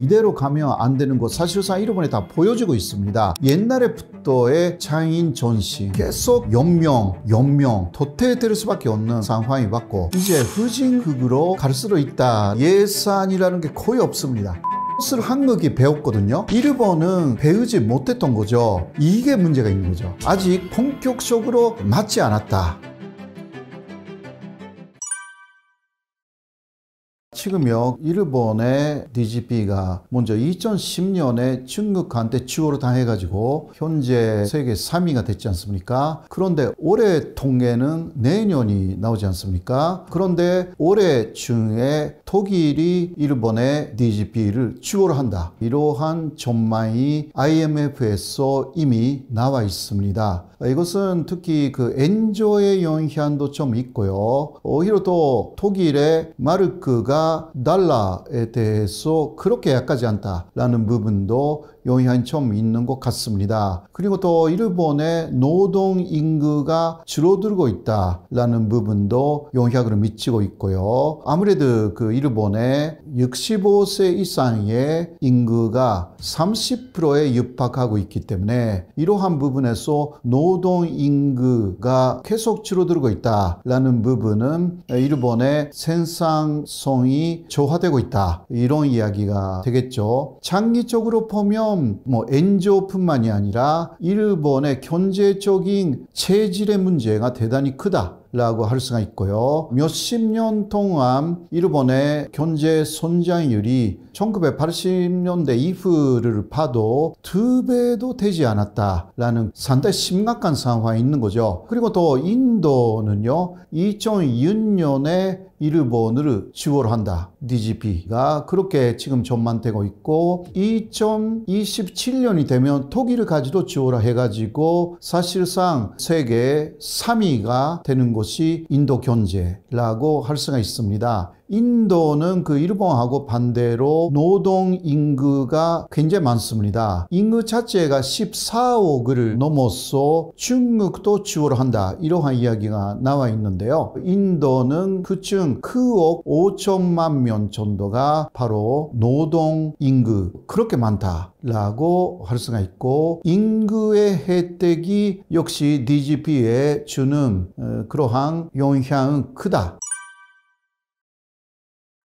이대로 가면 안 되는 것 사실상 일본에 다 보여지고 있습니다. 옛날에부터의 차인 전씨 계속 연명, 연명 도태될 수밖에 없는 상황이 왔고 이제 후진국으로 갈 수도 있다. 예산이라는 게 거의 없습니다. 스를 한국이 배웠거든요. 일본은 배우지 못했던 거죠. 이게 문제가 있는 거죠. 아직 본격적으로 맞지 않았다. 지금요 일본의 DGP가 먼저 2010년에 중국한테 추월을 당해가지고 현재 세계 3위가 됐지 않습니까? 그런데 올해 통계는 내년이 나오지 않습니까? 그런데 올해 중에 독일이 일본의 DGP를 추월한다. 이러한 전망이 IMF에서 이미 나와 있습니다. 이것은 특히 그 엔조의 영향도 좀 있고요. 오히려 또 독일의 마르크가 달러에 대해서 그렇게 약하지 않다라는 부분도 영향이 좀 있는 것 같습니다. 그리고 또 일본의 노동 인구가 줄어들고 있다라는 부분도 영향을 미치고 있고요. 아무래도 그 일본의 65세 이상의 인구가 30%에 육박하고 있기 때문에 이러한 부분에서 노동 인구가 계속 줄어들고 있다라는 부분은 일본의 생산성이 저하되고 있다 이런 이야기가 되겠죠. 장기적으로 보면 물론 뭐 엔조뿐만이 아니라 일본의 경제적인 체질의 문제가 대단히 크다. 라고 할 수가 있고요. 몇십 년 동안 일본의 경제 성장률이 1980년대 이후를 봐도 두 배도 되지 않았다라는 상당히 심각한 상황이 있는 거죠. 그리고 또 인도는요, 2006년에 일본을 지원한다. DGP가 그렇게 지금 전만되고 있고 2027년이 되면 독일을 지도 지원을 해가지고 사실상 세계 3위가 되는 것이 인도 경제라고 할 수가 있습니다. 인도는 그 일본하고 반대로 노동 인구가 굉장히 많습니다. 인구 자체가 14억을 넘어서 중국도 추월한다. 이러한 이야기가 나와 있는데요. 인도는 그중 9억 5천만 명 정도가 바로 노동 인구 그렇게 많다. 라고 할 수가 있고 인구의 혜택이 역시 DGP에 주는 어, 그러한 영향은 크다.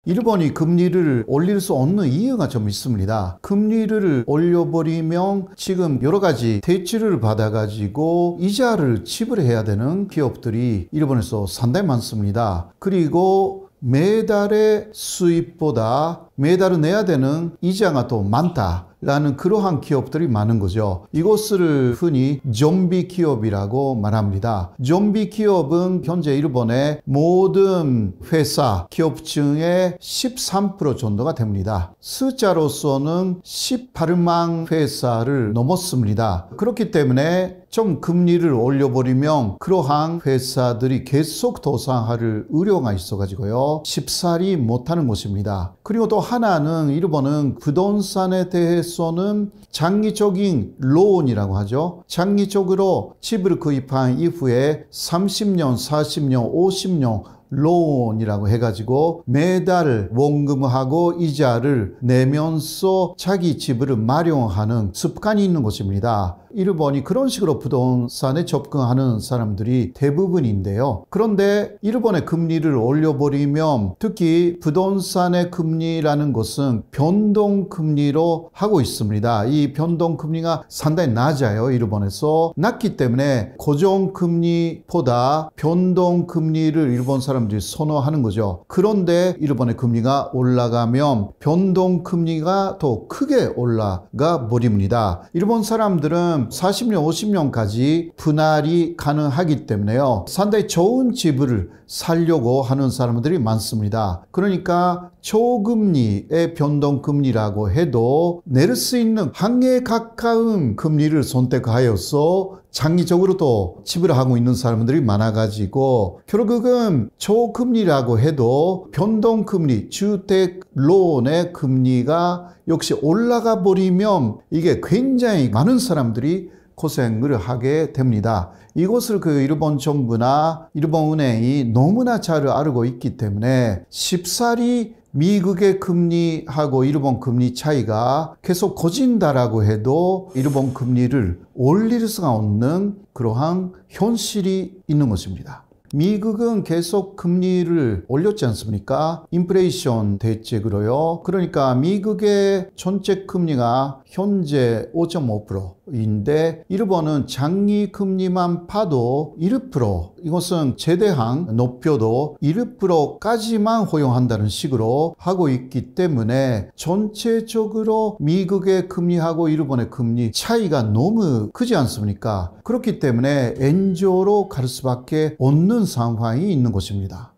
일본이 금리를 올릴 수 없는 이유가 좀 있습니다. 금리를 올려버리면 지금 여러 가지 대출을 받아가지고 이자를 지불해야 되는 기업들이 일본에서 상당히 많습니다. 그리고 매달의 수입보다 매달을 내야 되는 이자가 더 많다. 라는 그러한 기업들이 많은 거죠. 이것을 흔히 좀비 기업이라고 말합니다. 좀비 기업은 현재 일본의 모든 회사 기업층의 13% 정도가 됩니다. 숫자로서는 18만 회사를 넘었습니다. 그렇기 때문에 좀 금리를 올려버리면 그러한 회사들이 계속 도상화를 의뢰가 있어가지고요. 쉽사리 못하는 곳입니다 그리고 또 하나는 일본은 부동산에 대해서 일본서는 장기적인 론이라고 하죠. 장기적으로 집을 구입한 이후에 30년, 40년, 50년 론이라고 해가지고 매달 원금하고 이자를 내면서 자기 집을 마련하는 습관이 있는 것입니다. 이를 보니 그런 식으로 부동산에 접근하는 사람들이 대부분인데요. 그런데 일본의 금리를 올려버리면 특히 부동산의 금리라는 것은 변동금리로 하고 있습니다. 이 변동금리가 상당히 낮아요. 일본에서. 낮기 때문에 고정금리보다 변동금리를 일본 사람들이 선호하는 거죠. 그런데 일본의 금리가 올라가면 변동금리가 더 크게 올라가 버립니다. 일본 사람들은 보면 40년, 50년까지 분할이 가능하기 때문에요. 상당히 좋은 지불을 살려고 하는 사람들이 많습니다. 그러니까 초금리의 변동금리라고 해도 내릴 수 있는 한계에 가까운 금리를 선택하여서 장기적으로도 지불하고 있는 사람들이 많아가지고 결국은 초금리라고 해도 변동금리, 주택론의 금리가 역시 올라가 버리면 이게 굉장히 많은 사람들이 고생을 하게 됩니다. 이것을 그 일본 정부나 일본 은행이 너무나 잘 알고 있기 때문에 쉽사리 미국의 금리하고 일본 금리 차이가 계속 커진다라고 해도 일본 금리를 올릴 수가 없는 그러한 현실이 있는 것입니다. 미국은 계속 금리를 올렸지 않습니까? 인플레이션 대책으로요. 그러니까 미국의 전체 금리가 현재 5.5% 인데 일본은 장기 금리만 파도 1% 이것은 최대한 높여도 1%까지만 허용한다는 식으로 하고 있기 때문에 전체적으로 미국의 금리하고 일본의 금리 차이가 너무 크지 않습니까? 그렇기 때문에 엔조로 갈 수밖에 없는 상황이 있는 것입니다.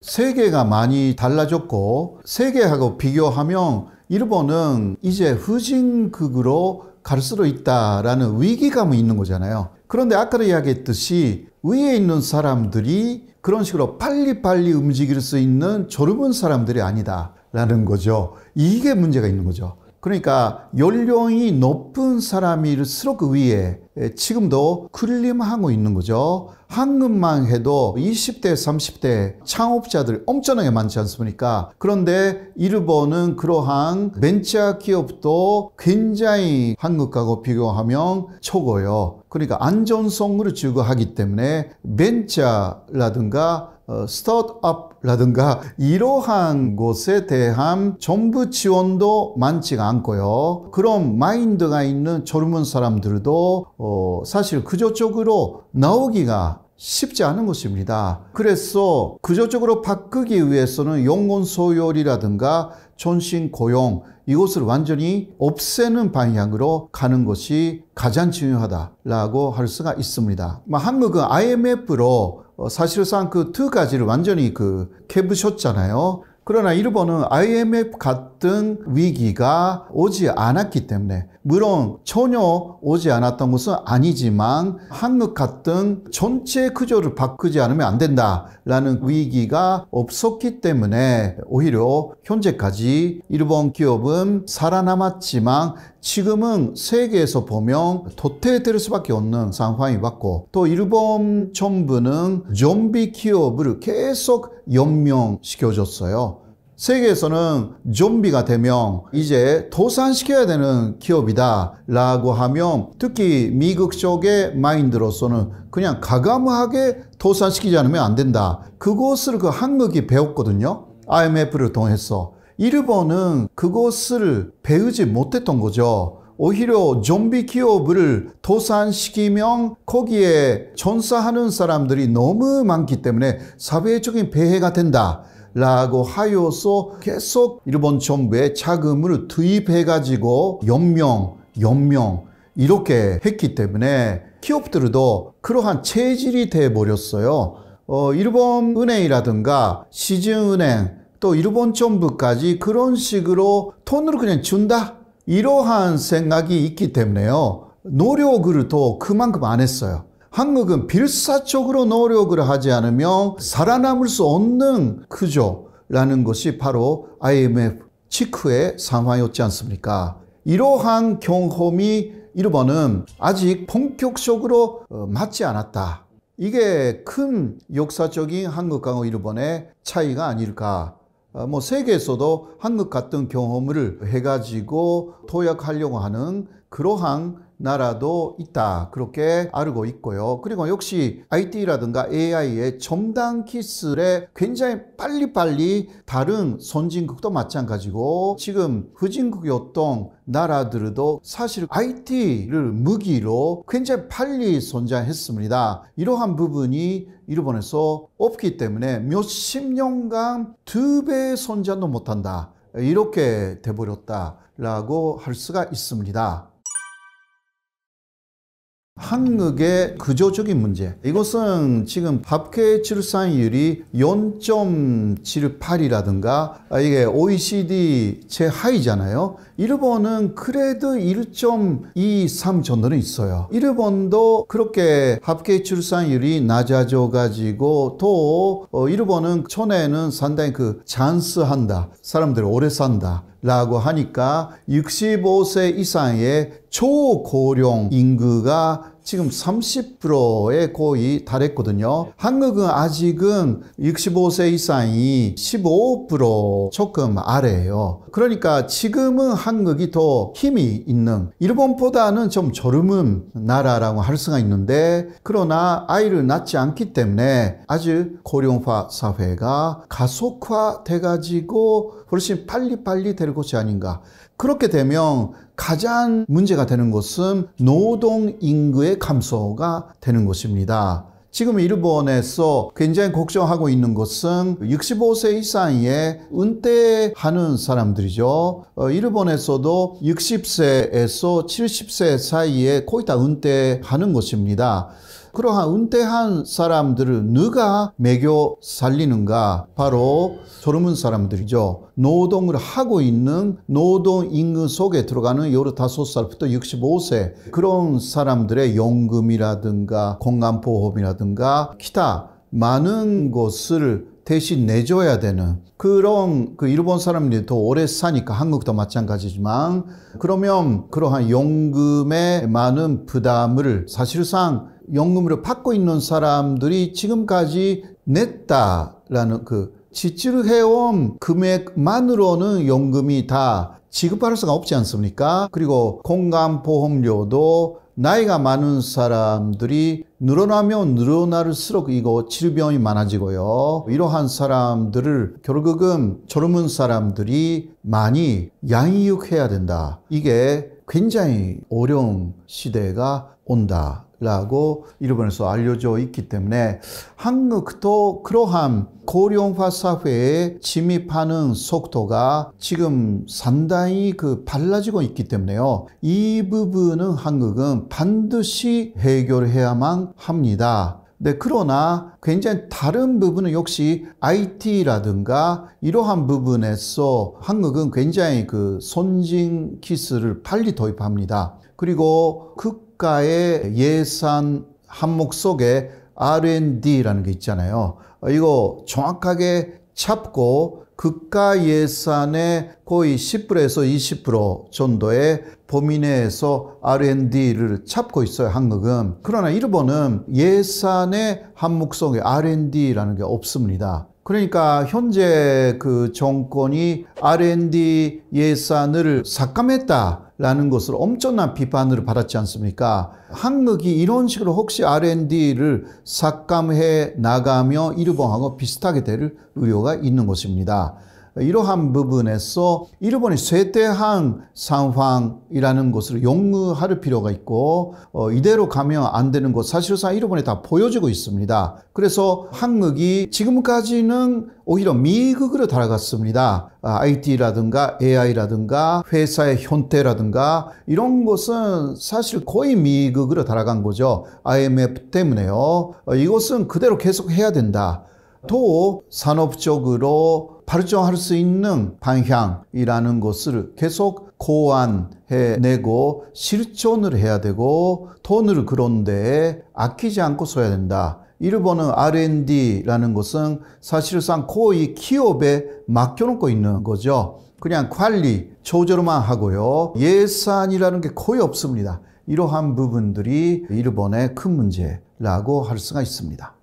세계가 많이 달라졌고 세계하고 비교하면 일본은 이제 후진국으로 갈 수도 있다라는 위기감이 있는 거잖아요. 그런데 아까도 이야기했듯이 위에 있는 사람들이 그런 식으로 빨리빨리 움직일 수 있는 졸은 사람들이 아니다라는 거죠. 이게 문제가 있는 거죠. 그러니까 연령이 높은 사람일수록 그 위에 지금도 클림하고 있는 거죠. 한국만 해도 20대, 30대 창업자들 엄청나게 많지 않습니까? 그런데 일본은 그러한 벤처 기업도 굉장히 한국하고 비교하면 적어요. 그러니까 안전성으로 제거하기 때문에 벤처라든가 어, 스타트업라든가 이러한 곳에 대한 정부 지원도 많지가 않고요. 그런 마인드가 있는 젊은 사람들도 어, 사실 그저 쪽으로 나오기가 쉽지 않은 것입니다. 그래서 그저쪽으로 바꾸기 위해서는 용건 소요리라든가 전신 고용 이것을 완전히 없애는 방향으로 가는 것이 가장 중요하다라고 할 수가 있습니다. 뭐 한국은 IMF로 어, 사실상 그 두 가지를 완전히 그 캐부셨잖아요. 그러나 일본은 IMF 같은 위기가 오지 않았기 때문에 물론 전혀 오지 않았던 것은 아니지만 한국 같은 전체 구조를 바꾸지 않으면 안 된다라는 위기가 없었기 때문에 오히려 현재까지 일본 기업은 살아남았지만 지금은 세계에서 보면 도태될 수밖에 없는 상황이 왔고 또 일본 정부는 좀비 기업을 계속 연명시켜줬어요. 세계에서는 좀비가 되면 이제 도산시켜야 되는 기업이다 라고 하면 특히 미국 쪽의 마인드로서는 그냥 가감하게 도산시키지 않으면 안 된다. 그것을 그 한국이 배웠거든요. IMF를 통해서. 일본은 그것을 배우지 못했던 거죠. 오히려 좀비 기업을 도산시키면 거기에 전사하는 사람들이 너무 많기 때문에 사회적인 배해가 된다. 라고 하여서 계속 일본 정부에 자금을 투입해가지고 연명, 연명 이렇게 했기 때문에 기업들도 그러한 체질이 돼버렸어요. 어, 일본 은행이라든가 시즌은행 또 일본 정부까지 그런 식으로 돈을 그냥 준다 이러한 생각이 있기 때문에요. 노력을 또 그만큼 안 했어요. 한국은 필사적으로 노력을 하지 않으면 살아남을 수 없는 크죠. 라는 것이 바로 IMF 직후의 상황이었지 않습니까? 이러한 경험이 일본은 아직 본격적으로 어, 맞지 않았다. 이게 큰 역사적인 한국과 일본의 차이가 아닐까. 어, 뭐 세계에서도 한국 같은 경험을 해가지고 도약하려고 하는 그러한 나라도 있다. 그렇게 알고 있고요. 그리고 역시 IT라든가 AI의 첨단 기술에 굉장히 빨리빨리 다른 선진국도 마찬가지고 지금 후진국이었던 나라들도 사실 IT를 무기로 굉장히 빨리 선장했습니다. 이러한 부분이 일본에서 없기 때문에 몇 십 년간 두배 선전도 못한다. 이렇게 돼버렸다라고 할 수가 있습니다. 한국의 구조적인 문제 이것은 지금 합계 출산율이 0.78이라든가 아, 이게 OECD 최하이잖아요 일본은 그래도 1.23 정도는 있어요 일본도 그렇게 합계 출산율이 낮아져 가지고 또 어, 일본은 전에는 상당히 그 찬스한다 사람들 이 오래 산다 라고 하니까 65세 이상의 초고령 인구가 지금 30%에 거의 달했거든요. 한국은 아직은 65세 이상이 15% 조금 아래예요. 그러니까 지금은 한국이 더 힘이 있는 일본보다는 좀저은 나라라고 할 수가 있는데 그러나 아이를 낳지 않기 때문에 아직 고령화 사회가 가속화돼 가지고 훨씬 빨리빨리 될 것이 아닌가. 그렇게 되면 가장 문제가 되는 것은 노동 인구의 감소가 되는 것입니다. 지금 일본에서 굉장히 걱정하고 있는 것은 65세 이상의 은퇴하는 사람들이죠. 어, 일본에서도 60세에서 70세 사이에 거의 다 은퇴하는 것입니다. 그러한 은퇴한 사람들을 누가 매교 살리는가? 바로 소르문 사람들이죠. 노동을 하고 있는 노동 임금 속에 들어가는 요르 살부터 65세 그런 사람들의 연금이라든가 건강보험이라든가 기타 많은 것을 대신 내줘야 되는 그런 그 일본 사람들이 더 오래 사니까 한국도 마찬가지지만 그러면 그러한 연금에 많은 부담을 사실상 연금으로 받고 있는 사람들이 지금까지 냈다라는 그 지출해온 금액만으로는 연금이 다 지급할 수가 없지 않습니까? 그리고 공감보험료도 나이가 많은 사람들이 늘어나면 늘어날수록 이거 질병이 많아지고요. 이러한 사람들을 결국은 젊은 사람들이 많이 양육해야 된다. 이게 굉장히 어려운 시대가 온다. 라고 일본에서 알려져 있기 때문에 한국도 그러한 고령화 사회에 침입하는 속도가 지금 상당히 그 빨라지고 있기 때문에요. 이 부분은 한국은 반드시 해결해야만 합니다. 네, 그러나 굉장히 다른 부분은 역시 IT라든가 이러한 부분에서 한국은 굉장히 그 선진 기술을 빨리 도입합니다. 그리고 그 국가의 예산 항목 속에 R&D라는 게 있잖아요. 어, 이거 정확하게 잡고 국가 예산의 거의 10%에서 20% 정도의 범위 내에서 R&D를 잡고 있어요, 한국은. 그러나 일본은 예산의 한목 속에 R&D라는 게 없습니다. 그러니까 현재 그 정권이 R&D 예산을 삭감했다. 라는 것을 엄청난 비판을 받았지 않습니까? 한국이 이런 식으로 혹시 R&D를 삭감해 나가며 일본하고 비슷하게 될 우려가 있는 것입니다. 이러한 부분에서 일본이 쇠퇴한 상황이라는 것을 용어할 필요가 있고 어, 이대로 가면 안 되는 것 사실상 일본에 다 보여지고 있습니다. 그래서 한국이 지금까지는 오히려 미국으로 달아갔습니다. IT라든가 아, AI라든가 회사의 형태라든가 이런 것은 사실 거의 미국으로 달아간 거죠. IMF 때문에요. 어, 이것은 그대로 계속 해야 된다. 또 산업적으로 발전할 수 있는 방향이라는 것을 계속 고안해내고 실천을 해야 되고 돈을 그런데 아끼지 않고 써야 된다. 일본은 R&D라는 것은 사실상 거의 기업에 맡겨놓고 있는 거죠. 그냥 관리, 조절만 하고요. 예산이라는 게 거의 없습니다. 이러한 부분들이 일본의 큰 문제라고 할 수가 있습니다.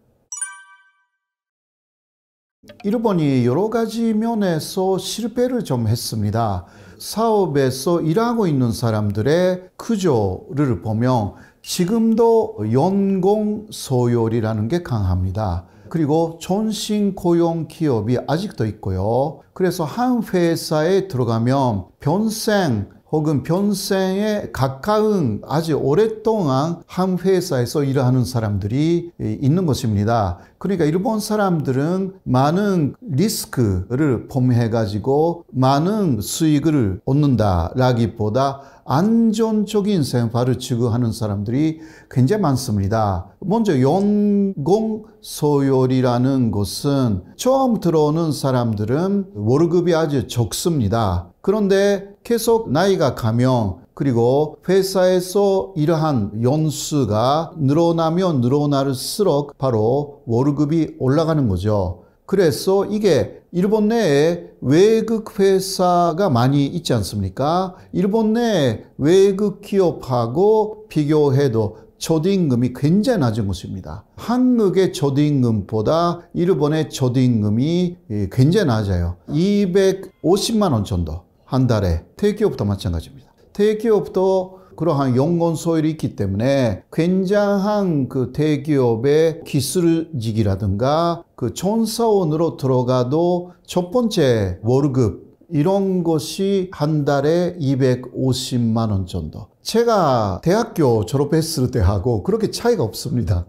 일본이 여러 가지 면에서 실패를 좀 했습니다. 사업에서 일하고 있는 사람들의 구조를 보면 지금도 연공 소요이라는 게 강합니다. 그리고 전신 고용 기업이 아직도 있고요. 그래서 한 회사에 들어가면 변생 혹은 변생에 가까운 아주 오랫동안 한 회사에서 일하는 사람들이 있는 것입니다. 그러니까 일본 사람들은 많은 리스크를 포함해가지고 많은 수익을 얻는다라기보다 안전적인 생활을 추구하는 사람들이 굉장히 많습니다. 먼저 연공 소요리라는 것은 처음 들어오는 사람들은 월급이 아주 적습니다. 그런데 계속 나이가 가면 그리고 회사에서 이러한 연수가 늘어나면 늘어날수록 바로 월급이 올라가는 거죠. 그래서 이게 일본 내에 외국 회사가 많이 있지 않습니까? 일본 내 외국 기업하고 비교해도 초딩금이 굉장히 낮은 것입니다. 한국의 초딩금보다 일본의 초딩금이 예, 굉장히 낮아요. 250만 원 정도 한 달에 대기업도 마찬가지입니다. 대기업도 그러한 연건 소일이 있기 때문에 굉장한 그 대기업의 기술직이라든가 그 전사원으로 들어가도 첫 번째 월급 이런 것이 한 달에 250만 원 정도. 제가 대학교 졸업했을 때하고 그렇게 차이가 없습니다.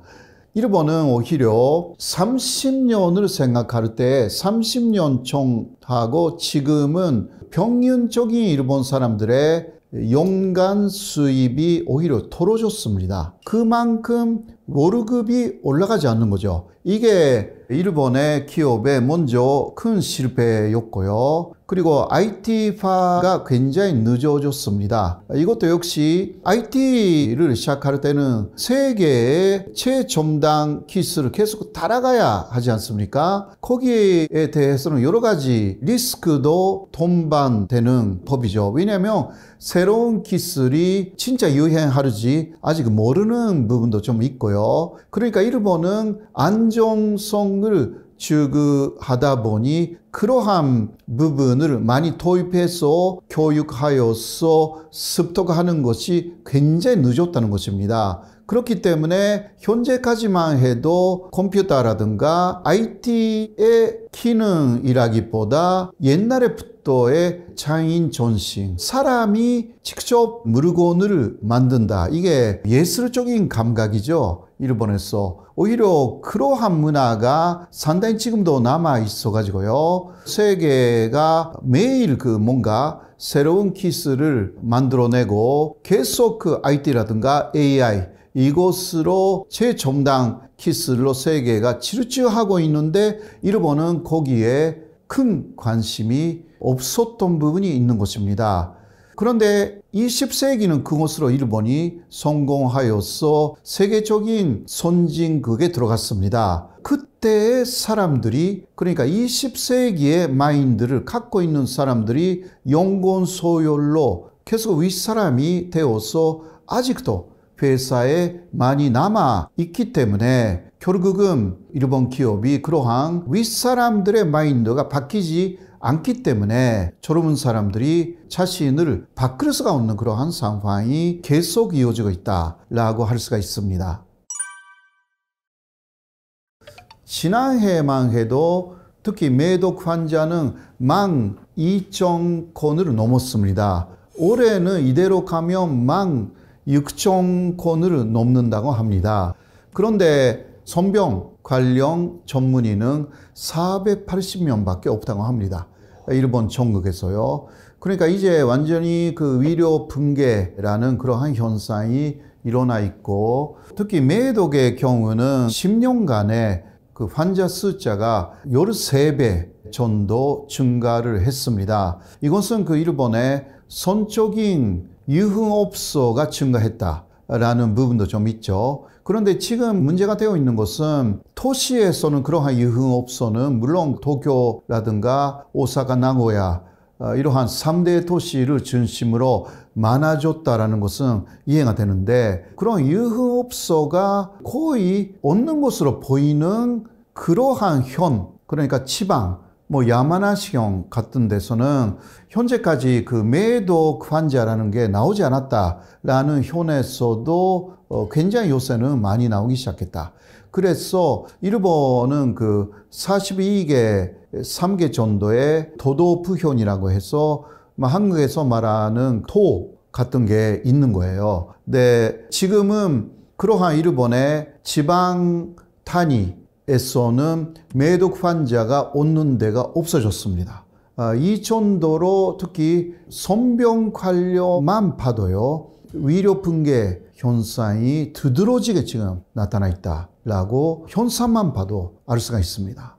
일본은 오히려 30년을 생각할 때 30년 총하고 지금은 평균적인 일본 사람들의 연간 수입이 오히려 떨어졌습니다. 그만큼 월급이 올라가지 않는 거죠. 이게 일본의 기업에 먼저 큰 실패였고요. 그리고 IT파가 굉장히 늦어졌습니다. 이것도 역시 IT를 시작할 때는 세계의 최첨단 기술을 계속 따라가야 하지 않습니까? 거기에 대해서는 여러 가지 리스크도 동반되는 법이죠. 왜냐하면 새로운 기술이 진짜 유행하는지 아직 모르는 있는 부분도 좀 있고요. 그러니까 일본은 안정성을 추구하다 보니 그러한 부분을 많이 도입해서 교육하여서 습득하는 것이 굉장히 늦었다는 것입니다. 그렇기 때문에 현재까지만 해도 컴퓨터라든가 IT의 기능이라기보다 옛날에부터의 창인 전신, 사람이 직접 물건을 만든다. 이게 예술적인 감각이죠. 일본에서 오히려 그러한 문화가 상당히 지금도 남아 있어 가지고요. 세계가 매일 그 뭔가 새로운 키스를 만들어내고 계속 IT라든가 그 AI 이곳으로 최첨단 키스로 세계가 치르치하고 있는데 일본은 거기에 큰 관심이 없었던 부분이 있는 것입니다. 그런데 20세기는 그곳으로 일본이 성공하여서 세계적인 선진국에 들어갔습니다. 그때의 사람들이 그러니까 20세기의 마인드를 갖고 있는 사람들이 영권 소열로 계속 윗사람이 되어서 아직도 회사에 많이 남아 있기 때문에 결국은 일본 기업이 그러한 윗사람들의 마인드가 바뀌지 않기 때문에 젊은 사람들이 자신을 바꿀 수가 없는 그러한 상황이 계속 이어지고 있다라고 할 수가 있습니다. 지난해만 해도 특히 매독 환자는 만 2천 건을 넘었습니다. 올해는 이대로 가면 만 6천 건을 넘는다고 합니다. 그런데 선병 관련 전문의는 480명밖에 없다고 합니다. 일본 전국에서요. 그러니까 이제 완전히 그 위료 붕괴라는 그러한 현상이 일어나 있고 특히 매독의 경우는 10년간에 그 환자 숫자가 13배 전도 증가를 했습니다. 이것은 그 일본의 선적인 유흥업소가 증가했다. 라는 부분도 좀 있죠. 그런데 지금 문제가 되어 있는 것은 도시에서는 그러한 유흥업소는 물론 도쿄라든가 오사카, 나고야 어, 이러한 3대 도시를 중심으로 많아졌다라는 것은 이해가 되는데 그런 유흥업소가 거의 없는 것으로 보이는 그러한 현, 그러니까 지방, 뭐야마나시경 같은 데서는 현재까지 그 매독 환자라는 게 나오지 않았다라는 현에서도 어 굉장히 요새는 많이 나오기 시작했다. 그래서 일본은 그 42개 3개 정도의 도도프현이라고 해서 뭐 한국에서 말하는 토 같은 게 있는 거예요. 근데 지금은 그러한 일본의 지방 탄이 에서는 매독 환자가 없는 데가 없어졌습니다. 아, 이 정도로 특히 선병 관료만 봐도요 위료 붕괴 현상이 두드러지게 지금 나타나 있다라고 현상만 봐도 알 수가 있습니다.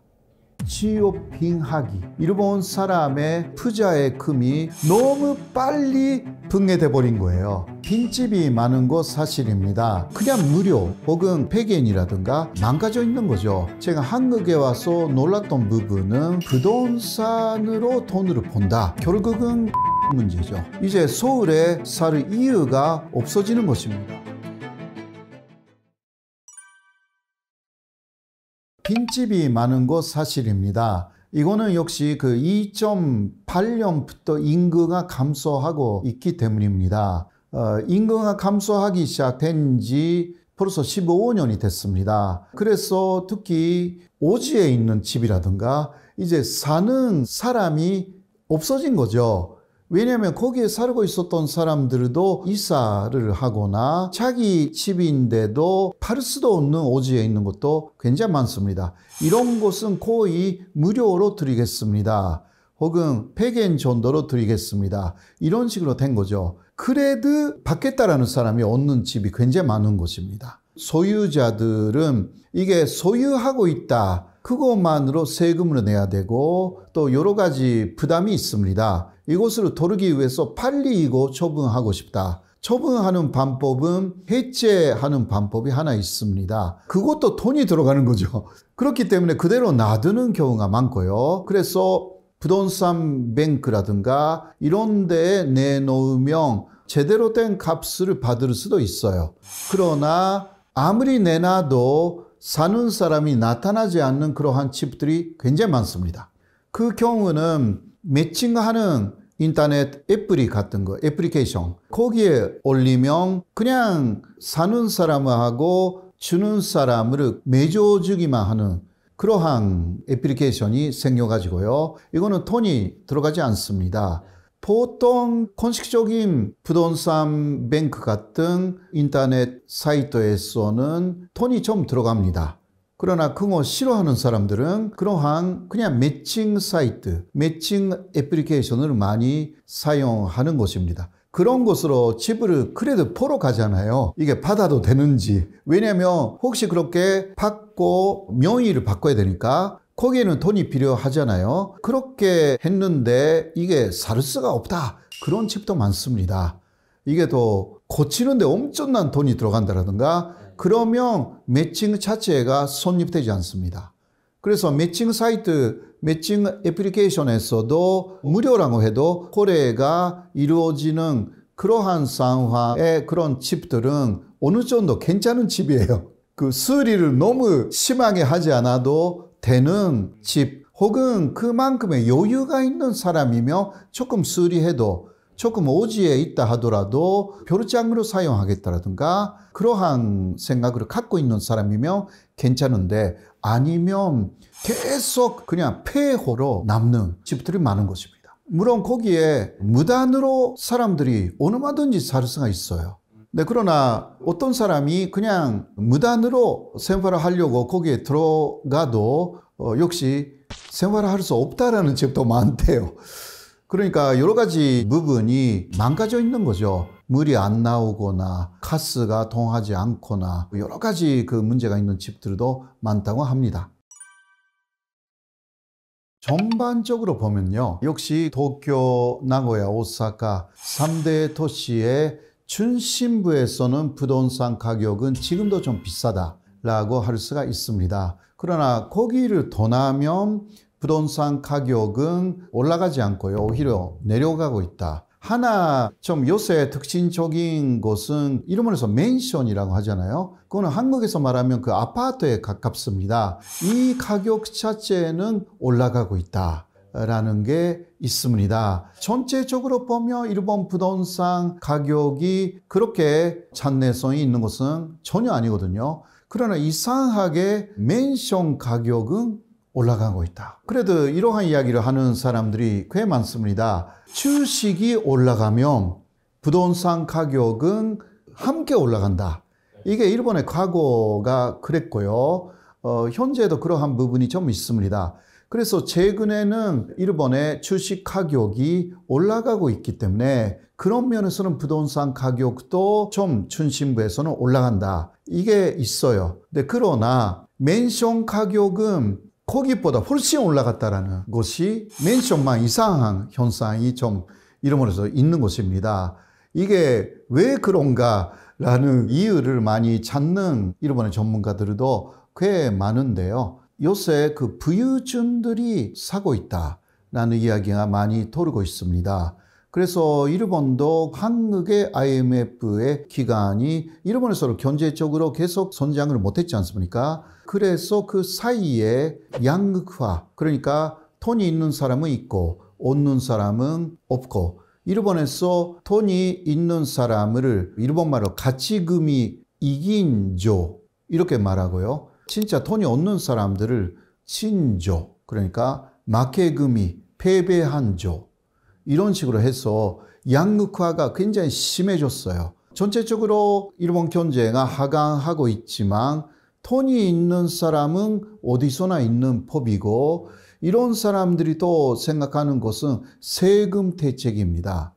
치오핑하기 일본 사람의 투자의 금이 너무 빨리 붕괴돼 버린 거예요 빈집이 많은 곳 사실입니다 그냥 무료 혹은 폐기이라든가 망가져 있는 거죠 제가 한국에 와서 놀랐던 부분은 부동산으로 돈을 본다 결국은 문제죠 이제 서울에 살 이유가 없어지는 것입니다 빈집이 많은 것 사실입니다. 이거는 역시 그 2.8년부터 인구가 감소하고 있기 때문입니다. 어, 인구가 감소하기 시작된 지 벌써 15년이 됐습니다. 그래서 특히 오지에 있는 집이라든가 이제 사는 사람이 없어진 거죠. 왜냐하면 거기에 살고 있었던 사람들도 이사를 하거나 자기 집인데도 팔 수도 없는 오지에 있는 것도 굉장히 많습니다. 이런 곳은 거의 무료로 드리겠습니다. 혹은 폐겐 정도로 드리겠습니다. 이런 식으로 된 거죠. 그래도 받겠다라는 사람이 얻는 집이 굉장히 많은 곳입니다 소유자들은 이게 소유하고 있다. 그것만으로 세금을 내야 되고 또 여러 가지 부담이 있습니다. 이곳으로 도르기 위해서 빨리 이고 처분하고 싶다. 처분하는 방법은 해체하는 방법이 하나 있습니다. 그것도 돈이 들어가는 거죠. 그렇기 때문에 그대로 놔두는 경우가 많고요. 그래서 부동산 뱅크라든가 이런 데에 내놓으면 제대로 된 값을 받을 수도 있어요. 그러나 아무리 내놔도 사는 사람이 나타나지 않는 그러한 집들이 굉장히 많습니다. 그 경우는 매칭하는 인터넷 애플이 같은 거, 애플리케이션. 거기에 올리면 그냥 사는 사람하고 주는 사람을 맺어주기만 하는 그러한 애플리케이션이 생겨가지고요. 이거는 돈이 들어가지 않습니다. 보통 공식적인 부동산 뱅크 같은 인터넷 사이트에서는 돈이 좀 들어갑니다. 그러나 그거 싫어하는 사람들은 그러한 그냥 매칭 사이트, 매칭 애플리케이션을 많이 사용하는 것입니다. 그런 곳으로 집을 그래도 보러 가잖아요. 이게 받아도 되는지. 왜냐면 혹시 그렇게 받고 명의를 바꿔야 되니까 거기에는 돈이 필요하잖아요. 그렇게 했는데 이게 살수가 없다. 그런 집도 많습니다. 이게 또 고치는데 엄청난 돈이 들어간다라든가 그러면 매칭 자체가 손립되지 않습니다. 그래서 매칭 사이트, 매칭 애플리케이션에서도 무료라고 해도 거래가 이루어지는 그러한 상황의 그런 칩들은 어느 정도 괜찮은 칩이에요. 그 수리를 너무 심하게 하지 않아도 되는 칩 혹은 그만큼의 여유가 있는 사람이며 조금 수리해도 조금 오지에 있다 하더라도 벼룩장으로 사용하겠다라든가 그러한 생각을 갖고 있는 사람이면 괜찮은데 아니면 계속 그냥 폐호로 남는 집들이 많은 것입니다. 물론 거기에 무단으로 사람들이 얼마든지 살 수가 있어요. 네, 그러나 어떤 사람이 그냥 무단으로 생활을 하려고 거기에 들어가도 어, 역시 생활을 할 수 없다라는 집도 많대요. 그러니까 여러 가지 부분이 망가져 있는 거죠. 물이 안 나오거나 가스가 통하지 않거나 여러 가지 그 문제가 있는 집들도 많다고 합니다. 전반적으로 보면요. 역시 도쿄, 나고야, 오사카 3대 도시의 중심부에서는 부동산 가격은 지금도 좀 비싸다라고 할 수가 있습니다. 그러나 거기를 떠나면 부동산 가격은 올라가지 않고요. 오히려 내려가고 있다. 하나 좀 요새 특징적인 것은 이름으로 해서 맨션이라고 하잖아요. 그거는 한국에서 말하면 그 아파트에 가깝습니다. 이 가격 자체는 올라가고 있다. 라는 게 있습니다. 전체적으로 보면 일본 부동산 가격이 그렇게 잔내성이 있는 것은 전혀 아니거든요. 그러나 이상하게 맨션 가격은 올라가고 있다. 그래도 이러한 이야기를 하는 사람들이 꽤 많습니다. 주식이 올라가면 부동산 가격은 함께 올라간다. 이게 일본의 과거가 그랬고요. 어, 현재도 그러한 부분이 좀 있습니다. 그래서 최근에는 일본의 주식 가격이 올라가고 있기 때문에 그런 면에서는 부동산 가격도 좀 중심부에서는 올라간다. 이게 있어요. 근데 그러나 맨션 가격은 거기보다 훨씬 올라갔다라는 것이 맨션만 이상한 현상이 좀 이름으로서 있는 것입니다. 이게 왜 그런가라는 이유를 많이 찾는 일본의 전문가들도 꽤 많은데요. 요새 그 부유층들이 사고 있다라는 이야기가 많이 돌고 있습니다. 그래서 일본도 한국의 IMF의 기간이 일본에서 경제적으로 계속 성장을 못했지 않습니까? 그래서 그 사이에 양극화, 그러니까 돈이 있는 사람은 있고 없는 사람은 없고 일본에서 돈이 있는 사람을 일본말로 가치금이 이긴조 이렇게 말하고요. 진짜 돈이 없는 사람들을 친조 그러니까 마케금이 패배한 조 이런 식으로 해서 양극화가 굉장히 심해졌어요. 전체적으로 일본 경제가 하강하고 있지만 돈이 있는 사람은 어디서나 있는 법이고 이런 사람들이 또 생각하는 것은 세금 대책입니다.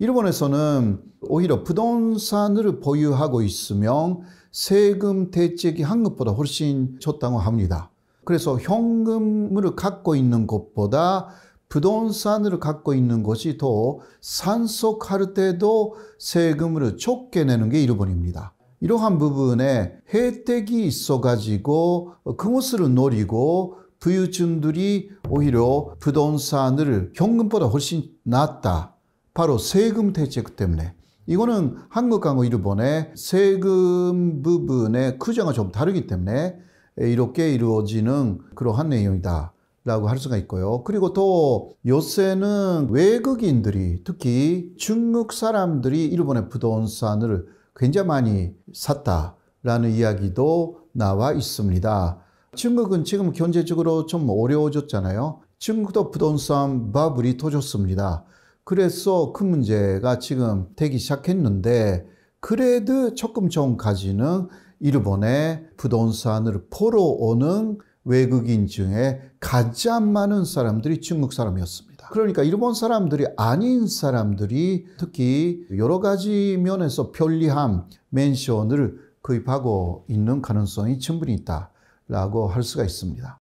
일본에서는 오히려 부동산을 보유하고 있으면 세금 대책이 한국보다 훨씬 좋다고 합니다. 그래서 현금을 갖고 있는 것보다 부동산을 갖고 있는 곳이 더 산속할 때도 세금을 적게 내는 게 일본입니다. 이러한 부분에 혜택이 있어가지고 그것을 노리고 부유층들이 오히려 부동산을 현금보다 훨씬 낫다. 바로 세금 대책 때문에. 이거는 한국하 일본의 세금 부분의 규정이 좀 다르기 때문에 이렇게 이루어지는 그러한 내용이다. 라고 할 수가 있고요. 그리고 또 요새는 외국인들이 특히 중국 사람들이 일본의 부동산을 굉장히 많이 샀다라는 이야기도 나와 있습니다. 중국은 지금 경제적으로 좀 어려워졌잖아요. 중국도 부동산 바블이 터졌습니다. 그래서 그 문제가 지금 되기 시작했는데 그래도 조금 전까지는 일본의 부동산을 보러 오는 외국인 중에 가장 많은 사람들이 중국 사람이었습니다. 그러니까 일본 사람들이 아닌 사람들이 특히 여러 가지 면에서 편리함, 맨션을 구입하고 있는 가능성이 충분히 있다라고 할 수가 있습니다.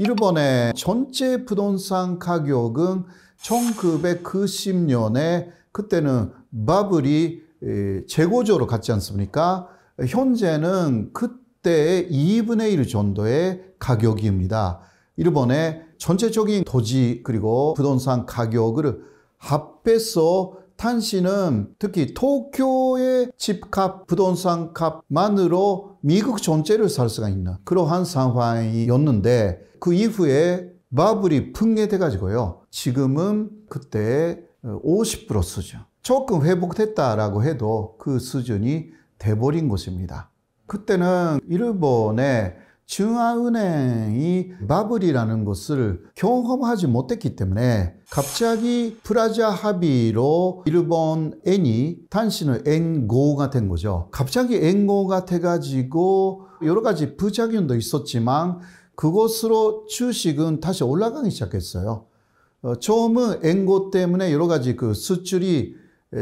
일본의 전체 부동산 가격은 1990년에 그때는 바블이 재고조로 갔지 않습니까? 현재는 그 시대의 2분의 1 정도의 가격입니다. 일본의 전체적인 토지 그리고 부동산 가격을 합해서 탄시는 특히 도쿄의 집값, 부동산 값만으로 미국 전체를 살 수가 있는 그러한 상황이었는데 그 이후에 바블이 붕괴돼가지고요. 지금은 그때 50% 수준. 조금 회복됐다라고 해도 그 수준이 돼버린 것입니다. 그때는 일본의 중앙은행이 바블이라는 것을 경험하지 못했기 때문에 갑자기 프라자 합의로 일본 엔이 단신은 엔고가 된 거죠. 갑자기 엔고가 돼가지고 여러 가지 부작용도 있었지만 그것으로 주식은 다시 올라가기 시작했어요. 어, 처음은 엔고 때문에 여러 가지 그 수출이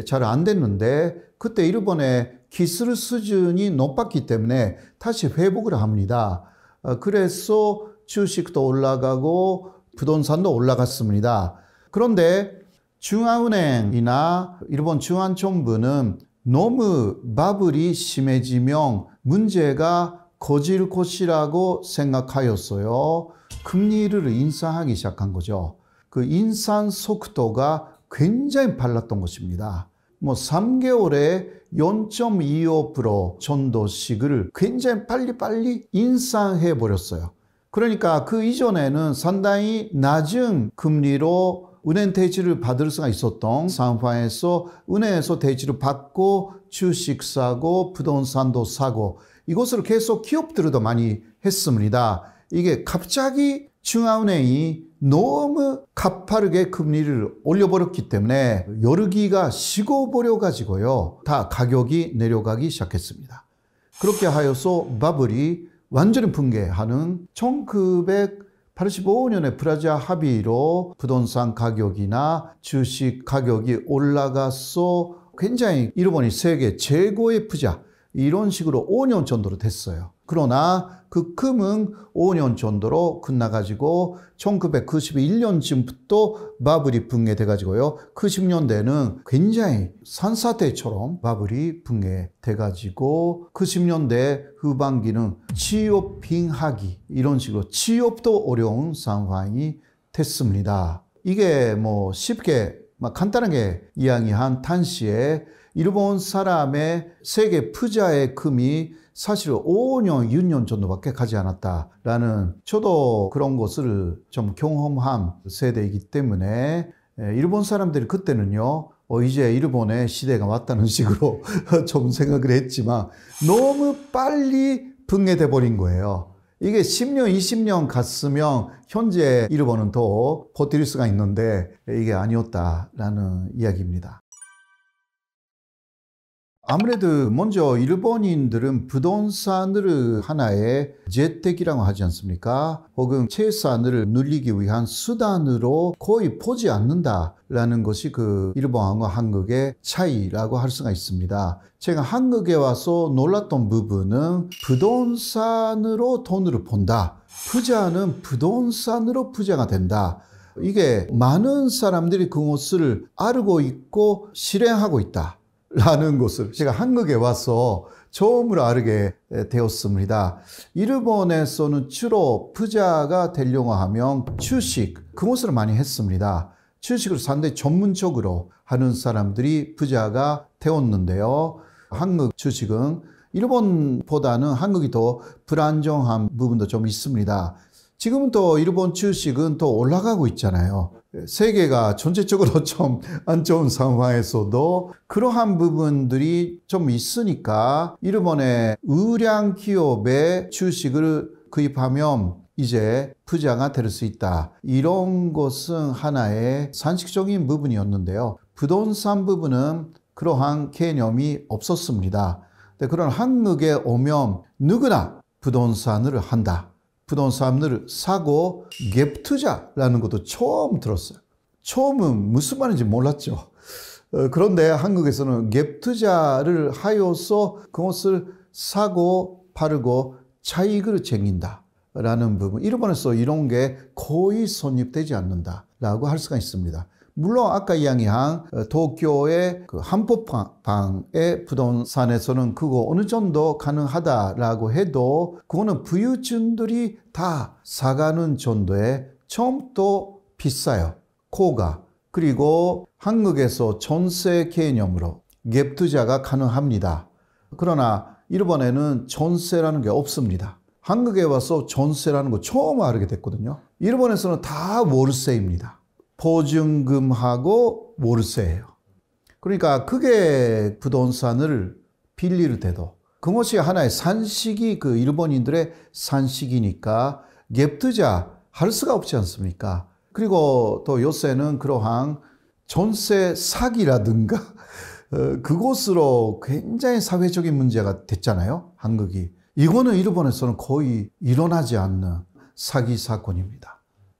잘 안 됐는데 그때 일본의 기술 수준이 높았기 때문에 다시 회복을 합니다. 어, 그래서 주식도 올라가고 부동산도 올라갔습니다. 그런데 중앙은행이나 일본 중앙정부는 너무 바블이 심해지면 문제가 거질 것이라고 생각하였어요. 금리를 인상하기 시작한 거죠. 그 인상 속도가 굉장히 빨랐던 것입니다. 뭐 3개월에 0.25%정도씩을 굉장히 빨리빨리 인상해 버렸어요. 그러니까 그 이전에는 상당히 낮은 금리로 은행 대출을 받을 수가 있었던 상황에서 은행에서 대출을 받고 주식 사고 부동산도 사고 이것을 계속 기업들도 많이 했습니다. 이게 갑자기 중앙은행이 너무 가파르게 금리를 올려버렸기 때문에 여르기가 식어버려 가지고요. 다 가격이 내려가기 시작했습니다. 그렇게 하여서 바블이 완전히 붕괴하는 1985년에 프라자 합의로 부동산 가격이나 주식 가격이 올라가서 굉장히 일본이 세계 최고의 부자 이런 식으로 5년 정도로 됐어요. 그러나 그 금은 5년 정도로 끝나가지고 1991년쯤부터 바블이 붕괴돼가지고요. 9 0년대는 굉장히 산사태처럼 바블이 붕괴돼가지고 9 0년대 후반기는 취업 빙하기 이런 식으로 취업도 어려운 상황이 됐습니다. 이게 뭐 쉽게 막 간단하게 이야기한 탄시에 일본 사람의 세계 부자의 금이 사실 5년, 6년 정도밖에 가지 않았다라는 저도 그런 것을 좀 경험한 세대이기 때문에 예, 일본 사람들이 그때는요, 어, 이제 일본의 시대가 왔다는 식으로 좀 생각을 했지만 너무 빨리 붕괴돼 버린 거예요. 이게 10년, 20년 갔으면 현재 일본은 더 버틸 수가 있는데 이게 아니었다라는 이야기입니다. 아무래도 먼저 일본인들은 부동산을 하나의 재택이라고 하지 않습니까? 혹은 재산을 늘리기 위한 수단으로 거의 보지 않는다라는 것이 그 일본과 한국의 차이라고 할 수가 있습니다. 제가 한국에 와서 놀랐던 부분은 부동산으로 돈을 본다 부자는 부동산으로 부자가 된다. 이게 많은 사람들이 그것을 알고 있고 실행하고 있다. 라는 곳을 제가 한국에 와서 처음으로 알게 되었습니다. 일본에서는 주로 부자가 되려고 하면 주식, 그곳을 많이 했습니다. 주식을 상당히 전문적으로 하는 사람들이 부자가 되었는데요. 한국 주식은 일본보다는 한국이 더 불안정한 부분도 좀 있습니다. 지금 도 일본 주식은 더 올라가고 있잖아요. 세계가 전체적으로 좀 안 좋은 상황에서도 그러한 부분들이 좀 있으니까 일본의 의량 기업의 주식을 구입하면 이제 부자가 될 수 있다. 이런 것은 하나의 상식적인 부분이었는데요. 부동산 부분은 그러한 개념이 없었습니다. 그런 한국에 오면 누구나 부동산을 한다. 부동산을 사고 갭 투자라는 것도 처음 들었어요. 처음은 무슨 말인지 몰랐죠. 어, 그런데 한국에서는 갭 투자를 하여서 그것을 사고 팔고 차익을 쟁긴다. 라는 부분. 일본에서 이런 게 거의 손입되지 않는다라고 할 수가 있습니다. 물론 아까 이야기한 어, 도쿄의 그 한포방의 부동산에서는 그거 어느 정도 가능하다라고 해도 그거는 부유층들이 다 사가는 정도에 처음부터 비싸요. 코가. 그리고 한국에서 전세 개념으로 갭 투자가 가능합니다. 그러나 일본에는 전세라는 게 없습니다. 한국에 와서 전세라는 거 처음 알게 됐거든요. 일본에서는 다 월세입니다. 보증금하고 월세예요. 그러니까 그게 부동산을 빌리를 돼도 그것이 하나의 산식이 그 일본인들의 산식이니까 갭투자 할 수가 없지 않습니까? 그리고 또 요새는 그러한 전세 사기라든가 어, 그곳으로 굉장히 사회적인 문제가 됐잖아요. 한국이. 이거는 일본에서는 거의 일어나지 않는 사기 사건입니다.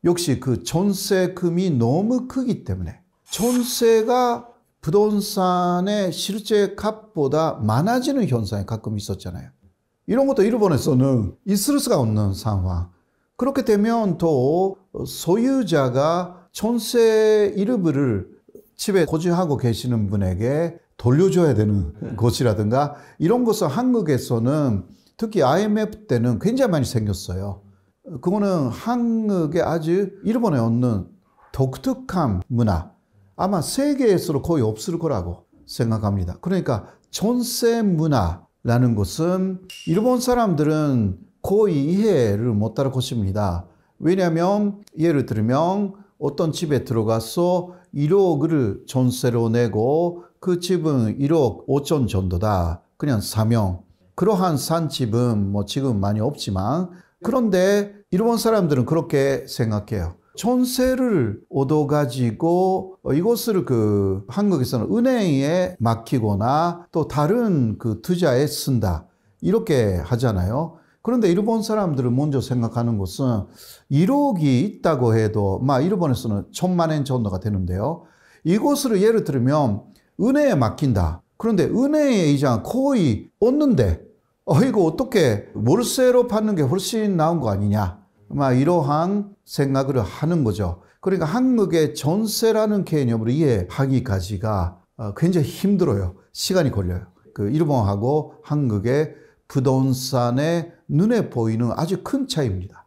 역시 그 전세금이 너무 크기 때문에 전세가 부동산의 실제 값보다 많아지는 현상이 가끔 있었잖아요. 이런 것도 일본에서는 있을 수가 없는 상황. 그렇게 되면 또 소유자가 전세 일부를 집에 고지하고 계시는 분에게 돌려줘야 되는 것이라든가 이런 것은 한국에서는 특히 IMF 때는 굉장히 많이 생겼어요. 그거는 한국의 아주 일본에 없는 독특한 문화. 아마 세계에서도 거의 없을 거라고 생각합니다. 그러니까 전세 문화라는 것은 일본 사람들은 거의 이해를 못할 것입니다. 왜냐하면 예를 들면 어떤 집에 들어가서 1억을 전세로 내고 그 집은 1억 5천 정도다. 그냥 사명. 그러한 산집은 뭐 지금 많이 없지만 그런데 일본 사람들은 그렇게 생각해요. 전세를 얻어가지고 어, 이것을 그 한국에서는 은행에 맡기거나 또 다른 그 투자에 쓴다. 이렇게 하잖아요. 그런데 일본 사람들은 먼저 생각하는 것은 1억이 있다고 해도, 막 일본에서는 천만 엔 정도가 되는데요. 이것을 예를 들면 은행에 맡긴다. 그런데 은행의 이자 거의 없는데 어, 이거 어떻게 월세로 받는 게 훨씬 나은 거 아니냐. 막 이러한 생각을 하는 거죠. 그러니까 한국의 전세라는 개념으로 이해하기까지가 어, 굉장히 힘들어요. 시간이 걸려요. 그 일본하고 한국의 부동산의 눈에 보이는 아주 큰 차이입니다.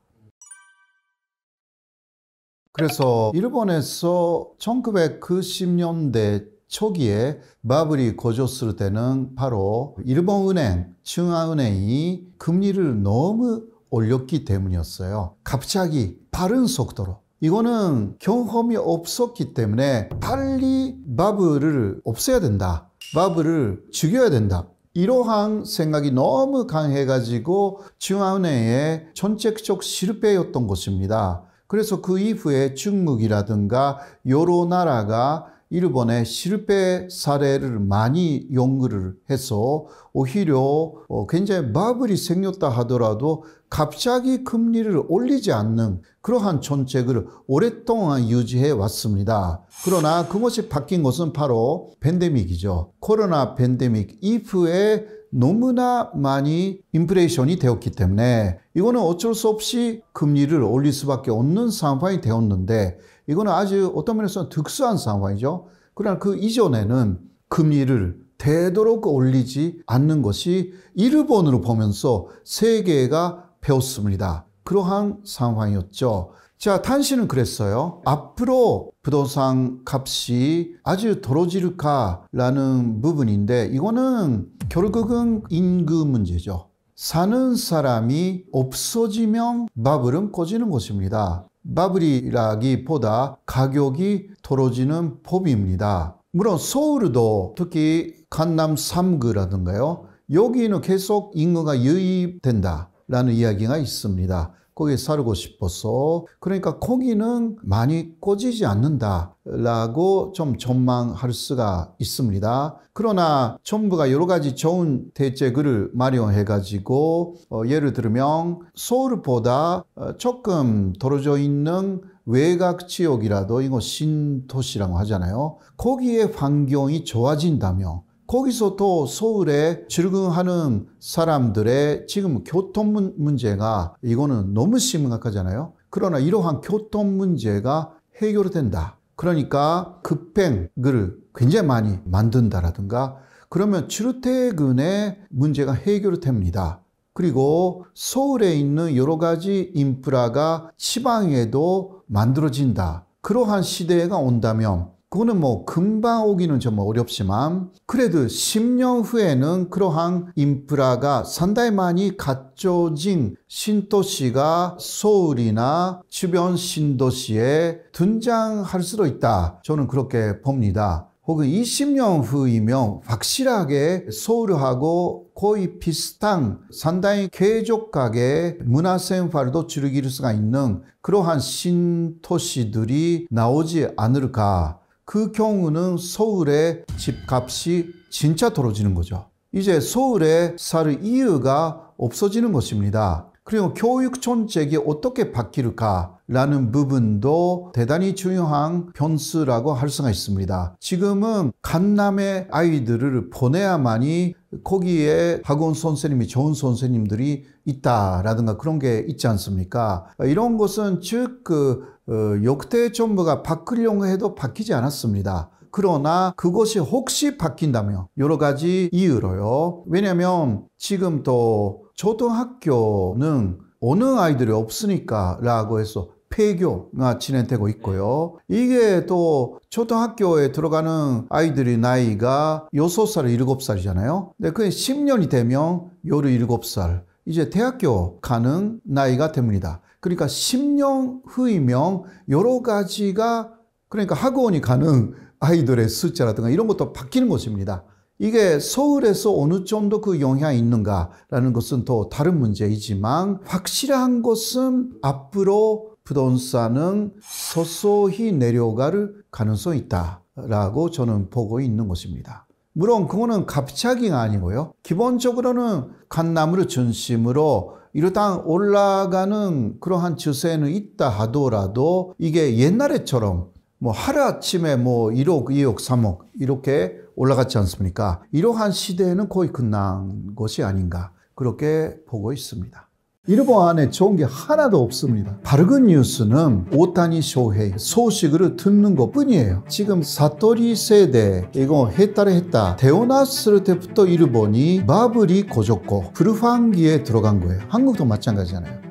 그래서 일본에서 1990년대 초기에 바블이 고조했을 때는 바로 일본은행, 중앙은행이 금리를 너무 올렸기 때문이었어요. 갑자기 빠른 속도로. 이거는 경험이 없었기 때문에 빨리 바블을 없애야 된다. 바블을 죽여야 된다. 이러한 생각이 너무 강해가지고 중앙은행의 전체적 실패였던 것입니다. 그래서 그 이후에 중국이라든가 여러 나라가 일본의 실패 사례를 많이 연구를 해서 오히려 어, 굉장히 마블이 생겼다 하더라도 갑자기 금리를 올리지 않는 그러한 정책을 오랫동안 유지해 왔습니다. 그러나 그것이 바뀐 것은 바로 팬데믹이죠. 코로나 팬데믹 이후에 너무나 많이 인플레이션이 되었기 때문에 이거는 어쩔 수 없이 금리를 올릴 수밖에 없는 상황이 되었는데 이거는 아주 어떤 면에서는 특수한 상황이죠. 그러나 그 이전에는 금리를 되도록 올리지 않는 것이 일본으로 보면서 세계가 배웠습니다. 그러한 상황이었죠. 자, 탄신은 그랬어요. 앞으로 부동산 값이 아주 떨어질까라는 부분인데 이거는 결국은 임금 문제죠. 사는 사람이 없어지면 바블은 꺼지는 것입니다. 바블이라기보다 가격이 떨어지는 법입니다. 물론 서울도 특히 강남 3구라든가요. 여기는 계속 인구가 유입된다라는 이야기가 있습니다. 거기에 살고 싶어서 그러니까 거기는 많이 꺼지지 않는다. 라고 좀 전망할 수가 있습니다. 그러나 정부가 여러 가지 좋은 대책을 마련해 가지고 어, 예를 들면 서울보다 어, 조금 떨어져 있는 외곽 지역이라도 이거 신도시라고 하잖아요. 거기에 환경이 좋아진다며 거기서 도 서울에 출근하는 사람들의 지금 교통 문제가 이거는 너무 심각하잖아요. 그러나 이러한 교통 문제가 해결된다. 그러니까 급행을 굉장히 많이 만든다라든가 그러면 출퇴근의 문제가 해결됩니다. 그리고 서울에 있는 여러 가지 인프라가 지방에도 만들어진다. 그러한 시대가 온다면 그거는 뭐 금방 오기는 좀 어렵지만 그래도 10년 후에는 그러한 인프라가 상당히 많이 갖춰진 신도시가 서울이나 주변 신도시에 등장할 수도 있다. 저는 그렇게 봅니다. 혹은 20년 후이면 확실하게 서울하고 거의 비슷한 상당히 쾌적하게 문화생활도 즐길 수가 있는 그러한 신도시들이 나오지 않을까 그 경우는 서울의 집값이 진짜 떨어지는 거죠. 이제 서울에 살 이유가 없어지는 것입니다. 그리고 교육 정책이 어떻게 바뀔까라는 부분도 대단히 중요한 변수라고 할 수가 있습니다. 지금은 간남의 아이들을 보내야만이 거기에 학원 선생님이 좋은 선생님들이 있다라든가 그런 게 있지 않습니까? 이런 것은 즉그 어, 역대 정부가 바꾸려고 해도 바뀌지 않았습니다. 그러나 그것이 혹시 바뀐다면 여러 가지 이유로요. 왜냐면 지금 또 초등학교는 오는 아이들이 없으니까 라고 해서 폐교가 진행되고 있고요. 이게 또 초등학교에 들어가는 아이들이 나이가 6살, 7살이잖아요. 근데 그게 10년이 되면 17살, 이제 대학교 가는 나이가 됩니다. 그러니까 10년 후이면 여러 가지가 그러니까 학원이 가는 아이들의 숫자라든가 이런 것도 바뀌는 것입니다. 이게 서울에서 어느 정도 그 영향이 있는가라는 것은 더 다른 문제이지만 확실한 것은 앞으로 부동산은 서서히 내려갈 가능성이 있다라고 저는 보고 있는 것입니다. 물론 그거는 갑자기가 아니고요. 기본적으로는 갓나무를 중심으로 이러다 올라가는 그러한 추세는 있다 하더라도 이게 옛날에처럼 뭐 하루아침에 뭐 1억, 2억, 3억 이렇게 올라갔지 않습니까? 이러한 시대에는 거의 끝난 것이 아닌가 그렇게 보고 있습니다. 일본에 안 좋은 게 하나도 없습니다. 바은 뉴스는 오타니 쇼헤이 소식을 듣는 것 뿐이에요. 지금 사토리 세대 이거 했다를 했다. 태어났을 때부터 일본이 바블이 고졌고 불황기에 들어간 거예요. 한국도 마찬가지잖아요.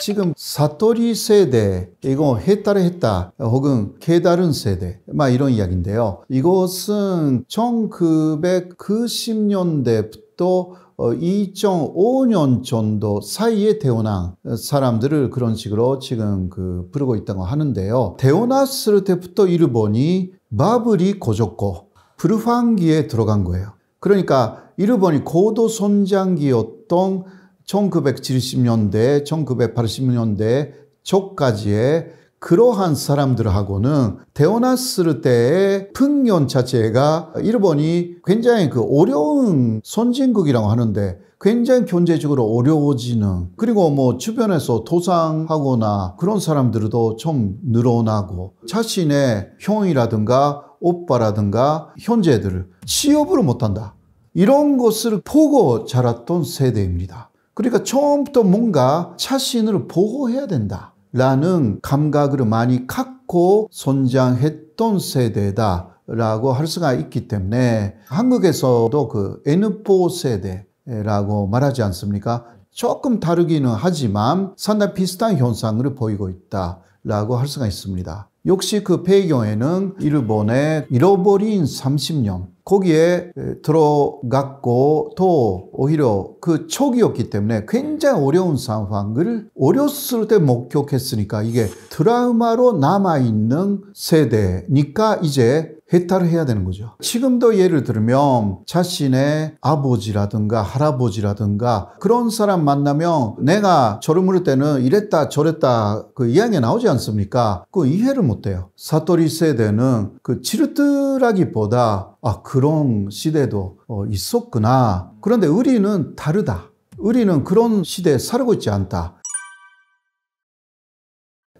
지금 사토리 세대, 이거 했다를 했다, 혹은 깨달은 세대, 막 이런 이야기인데요. 이것은 1990년대부터 2005년 정도 사이에 태어난 사람들을 그런 식으로 지금 그 부르고 있다고 하는데요. 태어났을 때부터 일본이 바블이 고졌고 불황기에 들어간 거예요. 그러니까 일본이 고도 성장기였던 1970년대, 1980년대 초까지의 그러한 사람들하고는 태어났을 때의 풍년 자체가 일본이 굉장히 그 어려운 선진국이라고 하는데 굉장히 경제적으로 어려워지는 그리고 뭐 주변에서 도상하거나 그런 사람들도 좀 늘어나고 자신의 형이라든가 오빠라든가 현재들을 취업을 못한다 이런 것을 보고 자랐던 세대입니다. 그러니까 처음부터 뭔가 자신을 보호해야 된다. 라는 감각을 많이 갖고 선장했던 세대다. 라고 할 수가 있기 때문에 한국에서도 그 N4 세대라고 말하지 않습니까? 조금 다르기는 하지만 상당히 비슷한 현상을 보이고 있다. 라고 할 수가 있습니다. 역시 그 배경에는 일본의 잃어버린 30년 거기에 들어갔고 또 오히려 그 초기였기 때문에 굉장히 어려운 상황을 어렸을 때 목격했으니까 이게 트라우마로 남아있는 세대니까 이제 해탈을 해야 되는 거죠. 지금도 예를 들면 자신의 아버지라든가 할아버지라든가 그런 사람 만나면 내가 저를 물을 때는 이랬다 저랬다 그 이야기가 나오지 않습니까? 그 이해를 못 해요. 사토리 세대는 그 치르뜨라기보다 아 그런 시대도 어, 있었구나. 그런데 의리는 다르다. 의리는 그런 시대에 살고 있지 않다.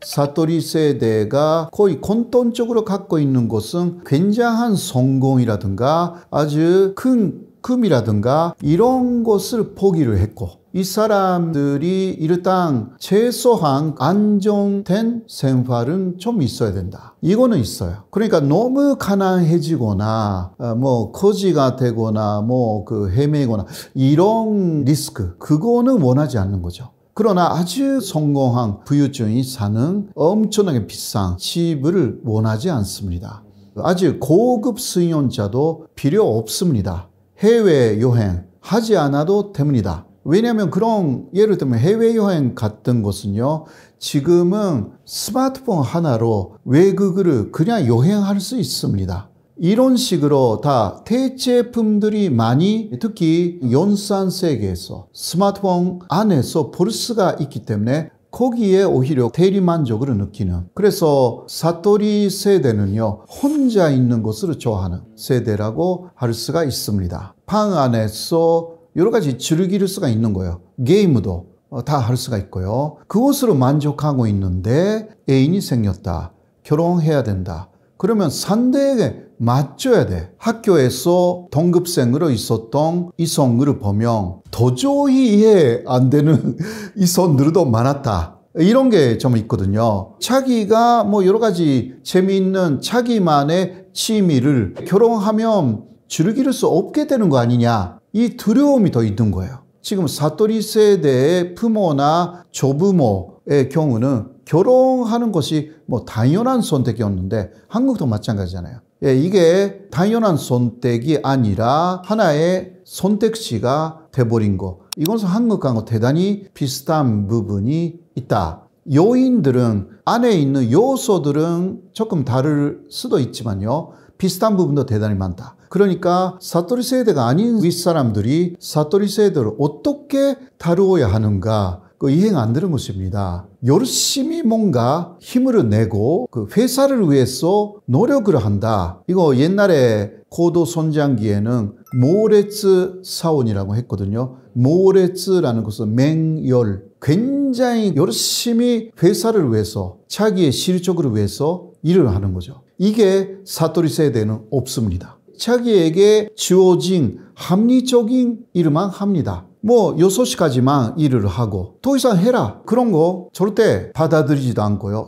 사토리 세대가 거의 건돈적으로 갖고 있는 것은 굉장한 성공이라든가 아주 큰 금이라든가 이런 것을 포기를 했고 이 사람들이 일단 최소한 안정된 생활은 좀 있어야 된다. 이거는 있어요. 그러니까 너무 가난해지거나 어, 뭐 거지가 되거나 뭐 그 헤매거나 이런 리스크 그거는 원하지 않는 거죠. 그러나 아주 성공한 부유층이 사는 엄청나게 비싼 집을 원하지 않습니다. 아주 고급 승용차도 필요 없습니다. 해외 여행 하지 않아도 됩니다. 왜냐하면 그런 예를 들면 해외여행 같은 곳은요 지금은 스마트폰 하나로 외국을 그냥 여행할 수 있습니다. 이런 식으로 다 대체품들이 많이 특히 연산 세계에서 스마트폰 안에서 볼 수가 있기 때문에 거기에 오히려 대리만족을 느끼는 그래서 사토리 세대는요 혼자 있는 것을 좋아하는 세대라고 할 수가 있습니다 방 안에서 여러 가지 즐길 수가 있는 거예요 게임도 어, 다할 수가 있고요 그것으로 만족하고 있는데 애인이 생겼다 결혼해야 된다 그러면 상대에게 맞춰야 돼. 학교에서 동급생으로 있었던 이성으로 보면 도저히 이해 안 되는 이성들도 많았다. 이런 게 좀 있거든요. 자기가 뭐 여러 가지 재미있는 자기만의 취미를 결혼하면 즐길 수 없게 되는 거 아니냐. 이 두려움이 더 있는 거예요. 지금 사토리 세대의 부모나 조부모의 경우는 결혼하는 것이 뭐 당연한 선택이었는데 한국도 마찬가지잖아요. 예, 이게 당연한 선택이 아니라 하나의 선택지가 돼버린 거. 이건 한국하 대단히 비슷한 부분이 있다. 요인들은 안에 있는 요소들은 조금 다를 수도 있지만요. 비슷한 부분도 대단히 많다. 그러니까 사토리 세대가 아닌 윗사람들이 사토리 세대를 어떻게 다루어야 하는가 그 이행 안 되는 것입니다. 열심히 뭔가 힘을 내고 그 회사를 위해서 노력을 한다. 이거 옛날에 고도 손장기에는 모레츠 사원이라고 했거든요. 모레츠라는 것은 맹열. 굉장히 열심히 회사를 위해서 자기의 실적을 위해서 일을 하는 거죠. 이게 사토리 세대는 없습니다. 자기에게 주어진 합리적인 일만 합니다. 뭐 6시까지만 일을 하고 더 이상 해라 그런 거 절대 받아들이지도 않고요.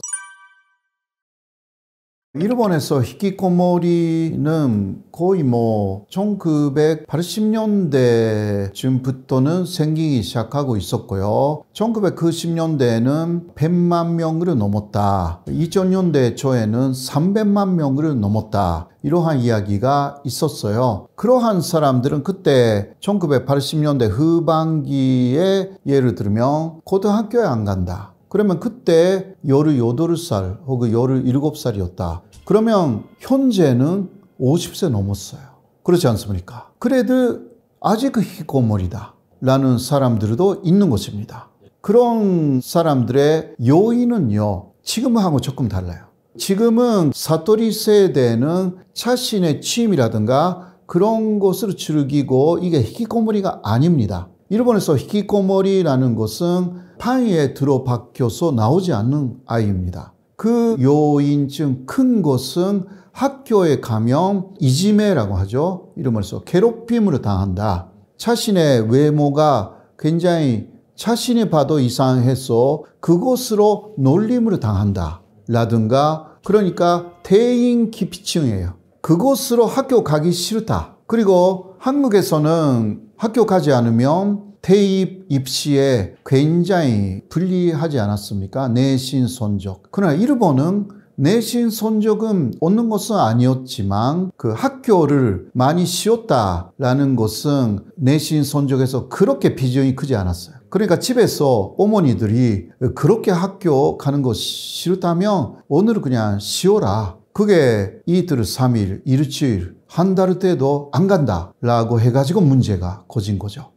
일본에서 히키코모리는 거의 뭐 1980년대쯤부터는 생기기 시작하고 있었고요. 1990년대에는 100만 명을 넘었다. 2000년대 초에는 300만 명을 넘었다. 이러한 이야기가 있었어요. 그러한 사람들은 그때 1980년대 후반기에 예를 들면 고등학교에 안 간다. 그러면 그때 열8살 혹은 열을 살이었다. 그러면 현재는 50세 넘었어요. 그렇지 않습니까? 그래도 아직 그 희꼬머리다 라는 사람들도 있는 것입니다. 그런 사람들의 요인은요, 지금하고 조금 달라요. 지금은 사토리 세대는 자신의 취미라든가 그런 것을 즐기고 이게 희귀고물이가 아닙니다. 일본에서 히키코모리라는 것은 판에 들어박혀서 나오지 않는 아이입니다. 그 요인 중 큰 것은 학교에 가면 이지메라고 하죠. 이름으로써 괴롭힘을 당한다. 자신의 외모가 굉장히 자신이 봐도 이상해서 그것으로 놀림을 당한다. 라든가 그러니까 대인 기피증이에요. 그것으로 학교 가기 싫다. 그리고 한국에서는 학교 가지 않으면 대입 입시에 굉장히 불리하지 않았습니까? 내신 선적. 그러나 일본은 내신 선적은 얻는 것은 아니었지만 그 학교를 많이 쉬었다라는 것은 내신 선적에서 그렇게 비중이 크지 않았어요. 그러니까 집에서 어머니들이 그렇게 학교 가는 거 싫다면 오늘 그냥 쉬어라. 그게 이틀, 삼일 일주일 한달 때도 안 간다 라고 해가지고 문제가 고진 거죠.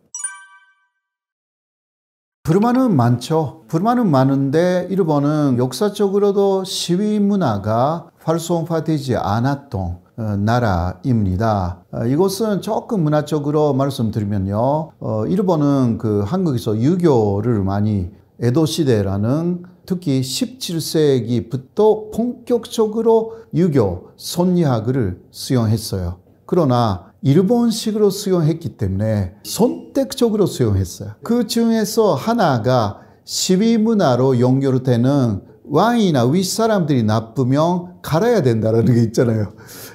불만은 많죠. 불만은 많은데 일본은 역사적으로도 시위 문화가 활성화되지 않았던 어, 나라입니다. 어, 이것은 조금 문화적으로 말씀드리면요. 어, 일본은 그 한국에서 유교를 많이 에도 시대라는 특히 17세기부터 본격적으로 유교 손리학을 수용했어요. 그러나 일본식으로 수용했기 때문에 선택적으로 수용했어요. 그 중에서 하나가 시위 문화로 연결되는 왕이나 윗사람들이 나쁘면 갈아야 된다라는 게 있잖아요.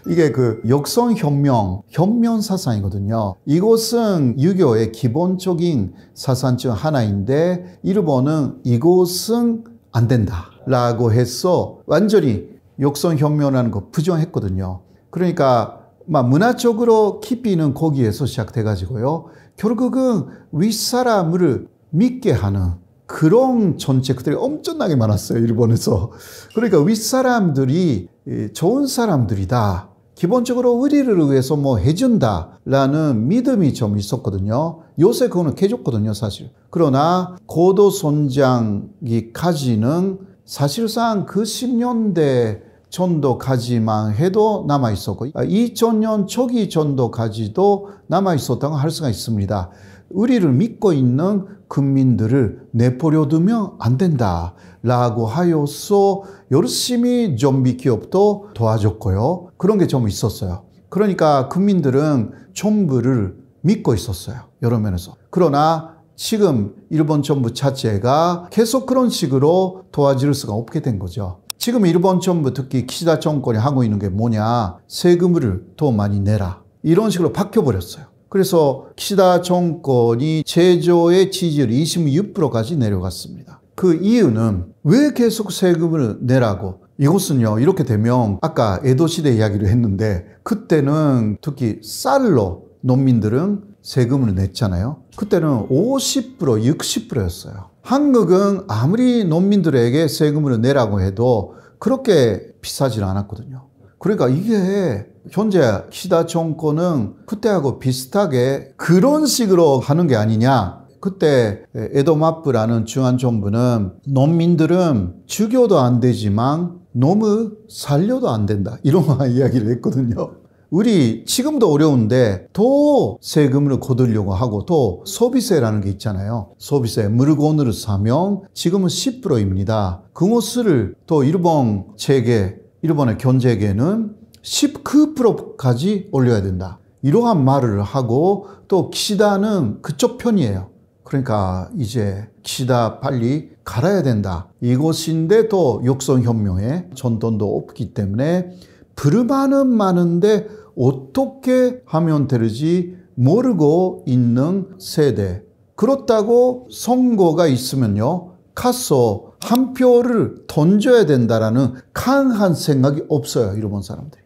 이게 그 역성 혁명, 혁명 사상이거든요. 이곳은 유교의 기본적인 사상 중 하나인데 일본은 이곳은 안 된다라고 해서 완전히 역성 혁명이라는 거 부정했거든요. 그러니까 막 문화적으로 깊이는 거기에서 시작돼가지고요. 결국은 윗사람을 믿게 하는 그런 전책들이 엄청나게 많았어요, 일본에서. 그러니까 윗사람들이 예, 좋은 사람들이다. 기본적으로 의리를 위해서 뭐 해준다라는 믿음이 좀 있었거든요. 요새 그거는 깨졌거든요, 사실. 그러나 고도 손장기까지는 사실상 그 10년대 전도까지만 해도 남아 있었고 2000년 아, 초기 전도까지도 남아 있었다고 할 수가 있습니다. 의리를 믿고 있는 국민들을 내버려두면 안 된다라고 하여서 열심히 좀비 기업도 도와줬고요. 그런 게 좀 있었어요. 그러니까 국민들은 정부를 믿고 있었어요. 여러 면에서. 그러나 지금 일본 정부 자체가 계속 그런 식으로 도와줄 수가 없게 된 거죠. 지금 일본 정부 특히 키시다 정권이 하고 있는 게 뭐냐. 세금을 더 많이 내라. 이런 식으로 바뀌어버렸어요. 그래서 키시다 정권이 제조의 지지율 26%까지 내려갔습니다. 그 이유는 왜 계속 세금을 내라고 이것은요, 이렇게 되면 아까 에도시대 이야기를 했는데 그때는 특히 쌀로 농민들은 세금을 냈잖아요. 그때는 50%, 60%였어요. 한국은 아무리 농민들에게 세금을 내라고 해도 그렇게 비싸질 않았거든요. 그러니까 이게 현재 키다 총권은 그때하고 비슷하게 그런 식으로 하는 게 아니냐. 그때 에도마프라는 중앙 정부는 농민들은 죽여도 안 되지만 너무 살려도 안 된다. 이런 이야기를 했거든요. 우리 지금도 어려운데 더 세금을 거두려고 하고 또 소비세라는 게 있잖아요. 소비세 물건을 사면 지금은 10%입니다. 그것을 또 일본 체계, 일본의 견제계는 19%까지 올려야 된다. 이러한 말을 하고 또 키시다는 그쪽 편이에요. 그러니까 이제 키시다 빨리 갈아야 된다. 이곳인데 또 욕성혁명에 전돈도 없기 때문에 부르마는 많은데 어떻게 하면 되는지 모르고 있는 세대. 그렇다고 선거가 있으면요. 가서 한 표를 던져야 된다라는 강한 생각이 없어요. 일본 사람들.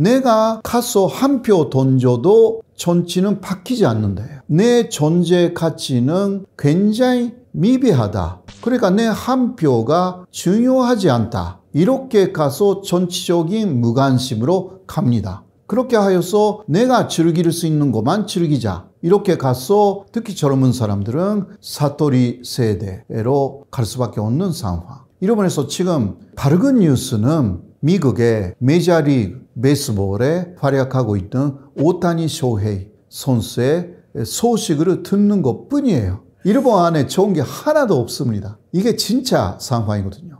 내가 가서 한 표 던져도 전치는 바뀌지 않는데 요내 존재 가치는 굉장히 미비하다. 그러니까 내 한 표가 중요하지 않다. 이렇게 가서 전치적인 무관심으로 갑니다. 그렇게 하여서 내가 즐길 수 있는 것만 즐기자. 이렇게 가서 특히 젊은 사람들은 사토리 세대로 갈 수밖에 없는 상황. 이러면서 지금 밝은 뉴스는 미국의 메이저리그 베이스볼에 활약하고 있던 오타니 쇼헤이 선수의 소식을 듣는 것 뿐이에요. 일본 안에 좋은 게 하나도 없습니다. 이게 진짜 상황이거든요.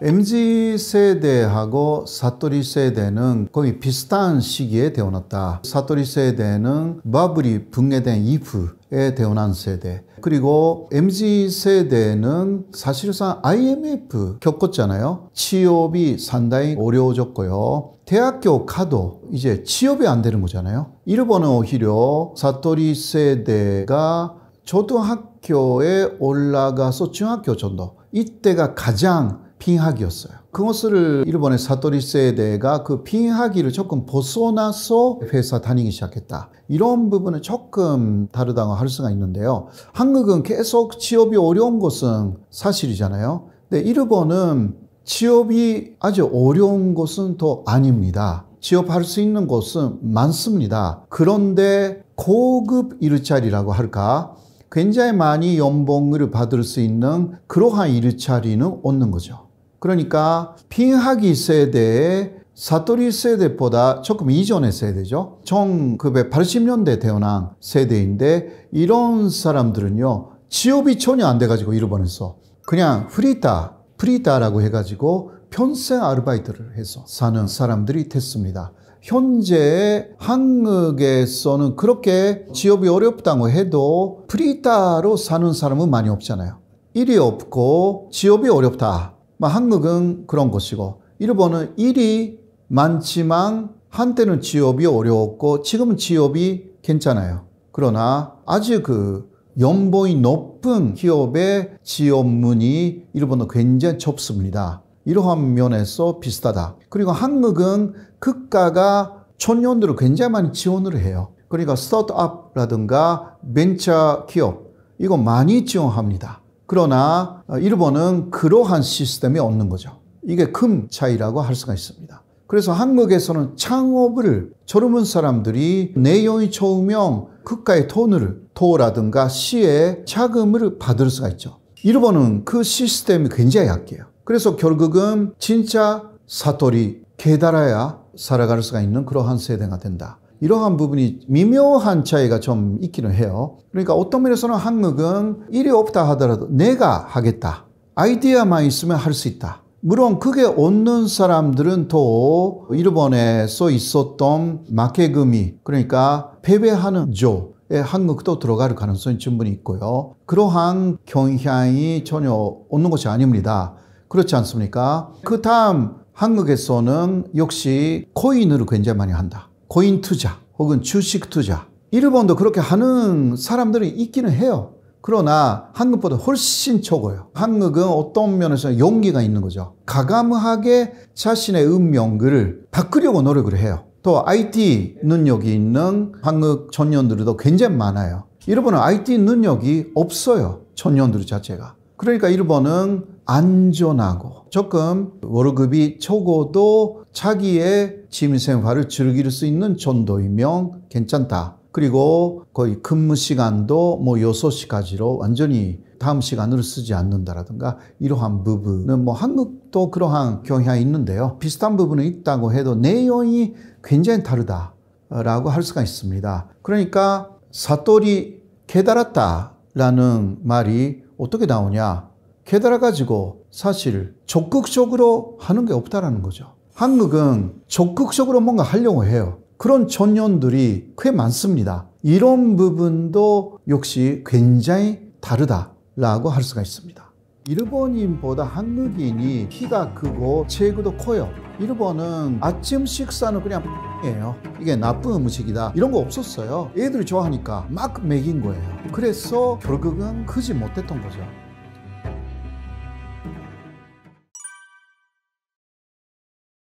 MZ 세대하고 사토리 세대는 거의 비슷한 시기에 태어났다. 사토리 세대는 바블이 붕괴된 이후 에 태어난 세대 그리고 MZ 세대는 사실상 IMF 겪었잖아요. 취업이 상당히 어려워졌고요. 대학교 가도 이제 취업이 안 되는 거잖아요. 일본은 오히려 사토리 세대가 초등학교에 올라가서 중학교 정도 이때가 가장 빙하기였어요. 그것을 일본의 사토리 세대가 그빙하기를 조금 벗어나서 회사 다니기 시작했다. 이런 부분은 조금 다르다고 할 수가 있는데요. 한국은 계속 취업이 어려운 것은 사실이잖아요. 근데 일본은 취업이 아주 어려운 것은 더 아닙니다. 취업할 수 있는 곳은 많습니다. 그런데 고급 일자리라고 할까? 굉장히 많이 연봉을 받을 수 있는 그러한 일자리는 없는 거죠. 그러니까 핑하기 세대 야 사토리 세대보다 조금 이전의 세대죠. 1980년대 태어난 세대인데 이런 사람들은요. 취업이 전혀 안 돼가지고 일본에서 그냥 프리타, 프리타라고 해가지고 평생 아르바이트를 해서 사는 사람들이 됐습니다. 현재 한국에서는 그렇게 취업이 어렵다고 해도 프리타로 사는 사람은 많이 없잖아요. 일이 없고 취업이 어렵다. 뭐 한국은 그런 것이고 일본은 일이 많지만 한때는 취업이 어려웠고 지금은 취업이 괜찮아요. 그러나 아직그 연봉이 높은 기업의 취업문이 일본은 굉장히 좁습니다. 이러한 면에서 비슷하다. 그리고 한국은 국가가 청년들을 굉장히 많이 지원을 해요. 그러니까 스타트업라든가 벤처 기업 이거 많이 지원합니다. 그러나 어, 일본은 그러한 시스템이 없는 거죠. 이게 큰 차이라고 할 수가 있습니다. 그래서 한국에서는 창업을 젊은 사람들이 내용이 좋으면 국가의 돈을 도라든가 시의 자금을 받을 수가 있죠. 일본은 그 시스템이 굉장히 약해요. 그래서 결국은 진짜 사토리, 깨달아야 살아갈 수가 있는 그러한 세대가 된다. 이러한 부분이 미묘한 차이가 좀 있기는 해요. 그러니까 어떤 면에서는 한국은 일이 없다 하더라도 내가 하겠다. 아이디어만 있으면 할 수 있다. 물론 그게 없는 사람들은 더 일본에서 있었던 마케금이 그러니까 패배하는 조 한국도 들어갈 가능성이 충분히 있고요. 그러한 경향이 전혀 없는 것이 아닙니다. 그렇지 않습니까? 그 다음 한국에서는 역시 코인으로 굉장히 많이 한다. 코인 투자 혹은 주식 투자 일본도 그렇게 하는 사람들이 있기는 해요. 그러나 한국보다 훨씬 적어요. 한국은 어떤 면에서 용기가 있는 거죠. 가감하게 자신의 운명을 바꾸려고 노력을 해요. 또 IT 능력이 있는 한국 청년들도 굉장히 많아요. 일본은 IT 능력이 없어요. 청년들 자체가. 그러니까 일본은 안전하고 조금 월급이 적어도 자기의 취미생활을 즐길 수 있는 정도이면 괜찮다. 그리고 거의 근무 시간도 뭐 6시까지로 완전히 다음 시간으로 쓰지 않는다라든가 이러한 부분은 뭐 한국도 그러한 경향이 있는데요. 비슷한 부분은 있다고 해도 내용이 굉장히 다르다라고 할 수가 있습니다. 그러니까 사토리 깨달았다라는 말이 어떻게 나오냐? 깨달아가지고 사실 적극적으로 하는 게 없다라는 거죠. 한국은 적극적으로 뭔가 하려고 해요. 그런 전년들이 꽤 많습니다. 이런 부분도 역시 굉장히 다르다라고 할 수가 있습니다. 일본인보다 한국인이 키가 크고 체구도 커요. 일본은 아침 식사는 그냥 이에요. 이게 나쁜 음식이다. 이런 거 없었어요. 애들이 좋아하니까 막 먹인 거예요. 그래서 결국은 크지 못했던 거죠.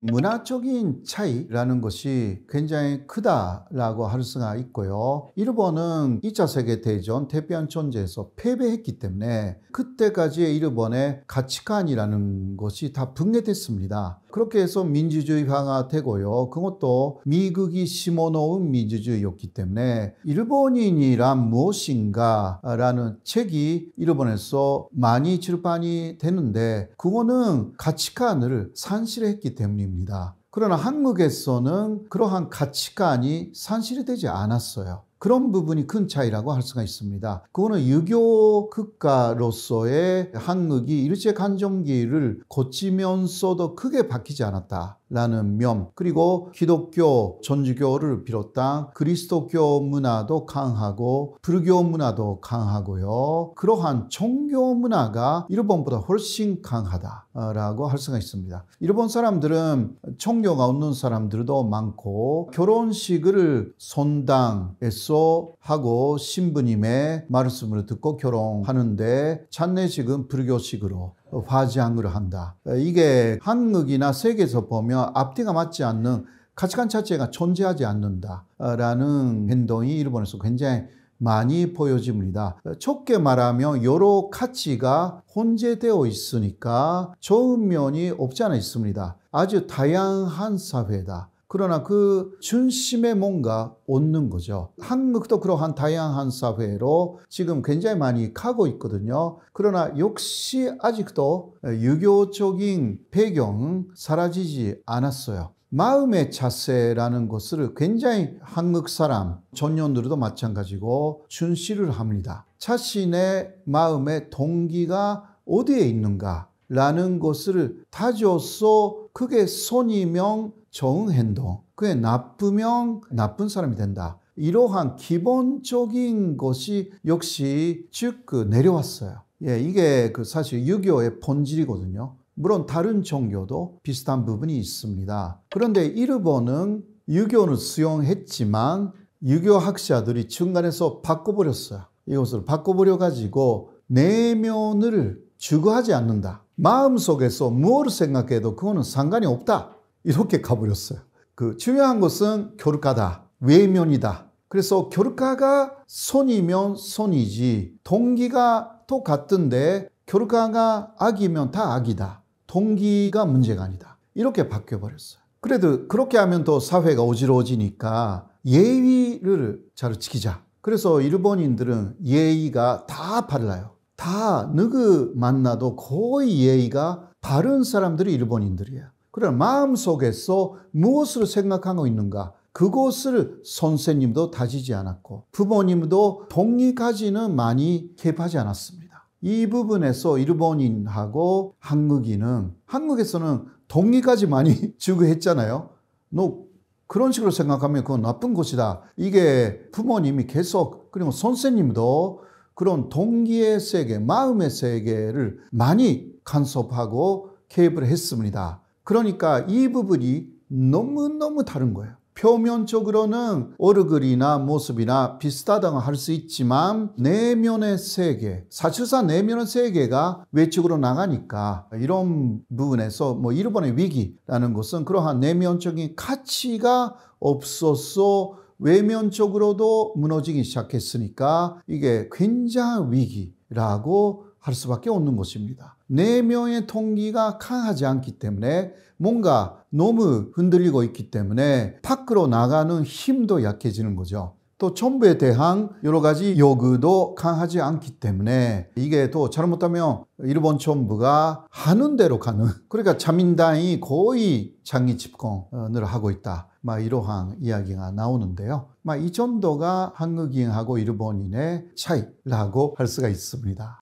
문화적인 차이라는 것이 굉장히 크다라고 할 수가 있고요. 일본은 2차 세계대전 태평양 전쟁에서 패배했기 때문에 그때까지의 일본의 가치관이라는 것이 다 붕괴됐습니다. 그렇게 해서 민주주의화가 되고요. 그것도 미국이 심어놓은 민주주의였기 때문에 일본인이란 무엇인가라는 책이 일본에서 많이 출판이 되는데 그거는 가치관을 산실했기 때문입니다. 내용입니다. 그러나 한국에서는 그러한 가치관이 산실이 되지 않았어요. 그런 부분이 큰 차이라고 할 수가 있습니다. 그거는 유교 국가로서의 한국이 일제 간정기를 거치면서도 크게 바뀌지 않았다. 라는 면 그리고 기독교 전주교를 비롯한 그리스도교 문화도 강하고 불교 문화도 강하고요 그러한 종교 문화가 일본보다 훨씬 강하다라고 어, 할 수가 있습니다 일본 사람들은 종교가 없는 사람들도 많고 결혼식을 손당에서 하고 신부님의 말씀을 듣고 결혼하는데 찬내식은 불교식으로 화장을 한다. 이게 한국이나 세계에서 보면 앞뒤가 맞지 않는 가치관 자체가 존재하지 않는다라는 행동이 일본에서 굉장히 많이 보여집니다. 좁게 말하면 여러 가치가 혼재되어 있으니까 좋은 면이 없지 않아 있습니다. 아주 다양한 사회다. 그러나 그 중심에 뭔가 얻는 거죠. 한국도 그러한 다양한 사회로 지금 굉장히 많이 가고 있거든요. 그러나 역시 아직도 유교적인 배경 사라지지 않았어요. 마음의 자세라는 것을 굉장히 한국 사람, 전년들도 마찬가지고 준시를 합니다. 자신의 마음의 동기가 어디에 있는가? 라는 것을 다져서 그게 선이명 좋은 행동, 그게 나쁘면 나쁜 사람이 된다. 이러한 기본적인 것이 역시 쭉 그 내려왔어요. 예, 이게 그 사실 유교의 본질이거든요. 물론 다른 종교도 비슷한 부분이 있습니다. 그런데 일본은 유교는 수용했지만 유교 학자들이 중간에서 바꿔버렸어요. 이것을 바꿔버려 가지고 내면을 주거하지 않는다. 마음속에서 무엇을 생각해도 그거는 상관이 없다. 이렇게 가버렸어요. 그 중요한 것은 교육가다, 외면이다. 그래서 교육가가 손이면 손이지 동기가 똑같은데 교육가가 악이면 다 악이다. 동기가 문제가 아니다. 이렇게 바뀌어버렸어요. 그래도 그렇게 하면 또 사회가 어지러워지니까 예의를 잘 지키자. 그래서 일본인들은 예의가 다 발라요. 다 누구 만나도 거의 예의가 바른 사람들이 일본인들이야. 그러 마음속에서 무엇을 생각하고 있는가? 그것을 선생님도 다지지 않았고 부모님도 동의까지는 많이 개입하지 않았습니다. 이 부분에서 일본인하고 한국인은 한국에서는 동의까지 많이 주고 했잖아요. 너 그런 식으로 생각하면 그건 나쁜 것이다. 이게 부모님이 계속 그리고 선생님도 그런 동기의 세계, 마음의 세계를 많이 간섭하고 개입을 했습니다. 그러니까 이 부분이 너무너무 다른 거예요. 표면적으로는 얼굴이나 모습이나 비슷하다고 할 수 있지만 내면의 세계, 사실상 내면의 세계가 외측으로 나가니까 이런 부분에서 뭐 일본의 위기라는 것은 그러한 내면적인 가치가 없어서 외면적으로도 무너지기 시작했으니까 이게 굉장한 위기라고 할 수밖에 없는 것입니다. 내면의 통기가 강하지 않기 때문에 뭔가 너무 흔들리고 있기 때문에 밖으로 나가는 힘도 약해지는 거죠. 또 전부에 대한 여러 가지 요구도 강하지 않기 때문에 이게 또 잘못하면 일본 전부가 하는 대로 가는 그러니까 자민당이 거의 장기 집권을 하고 있다. 막 이러한 이야기가 나오는데요. 막 이 정도가 한국인하고 일본인의 차이라고 할 수가 있습니다.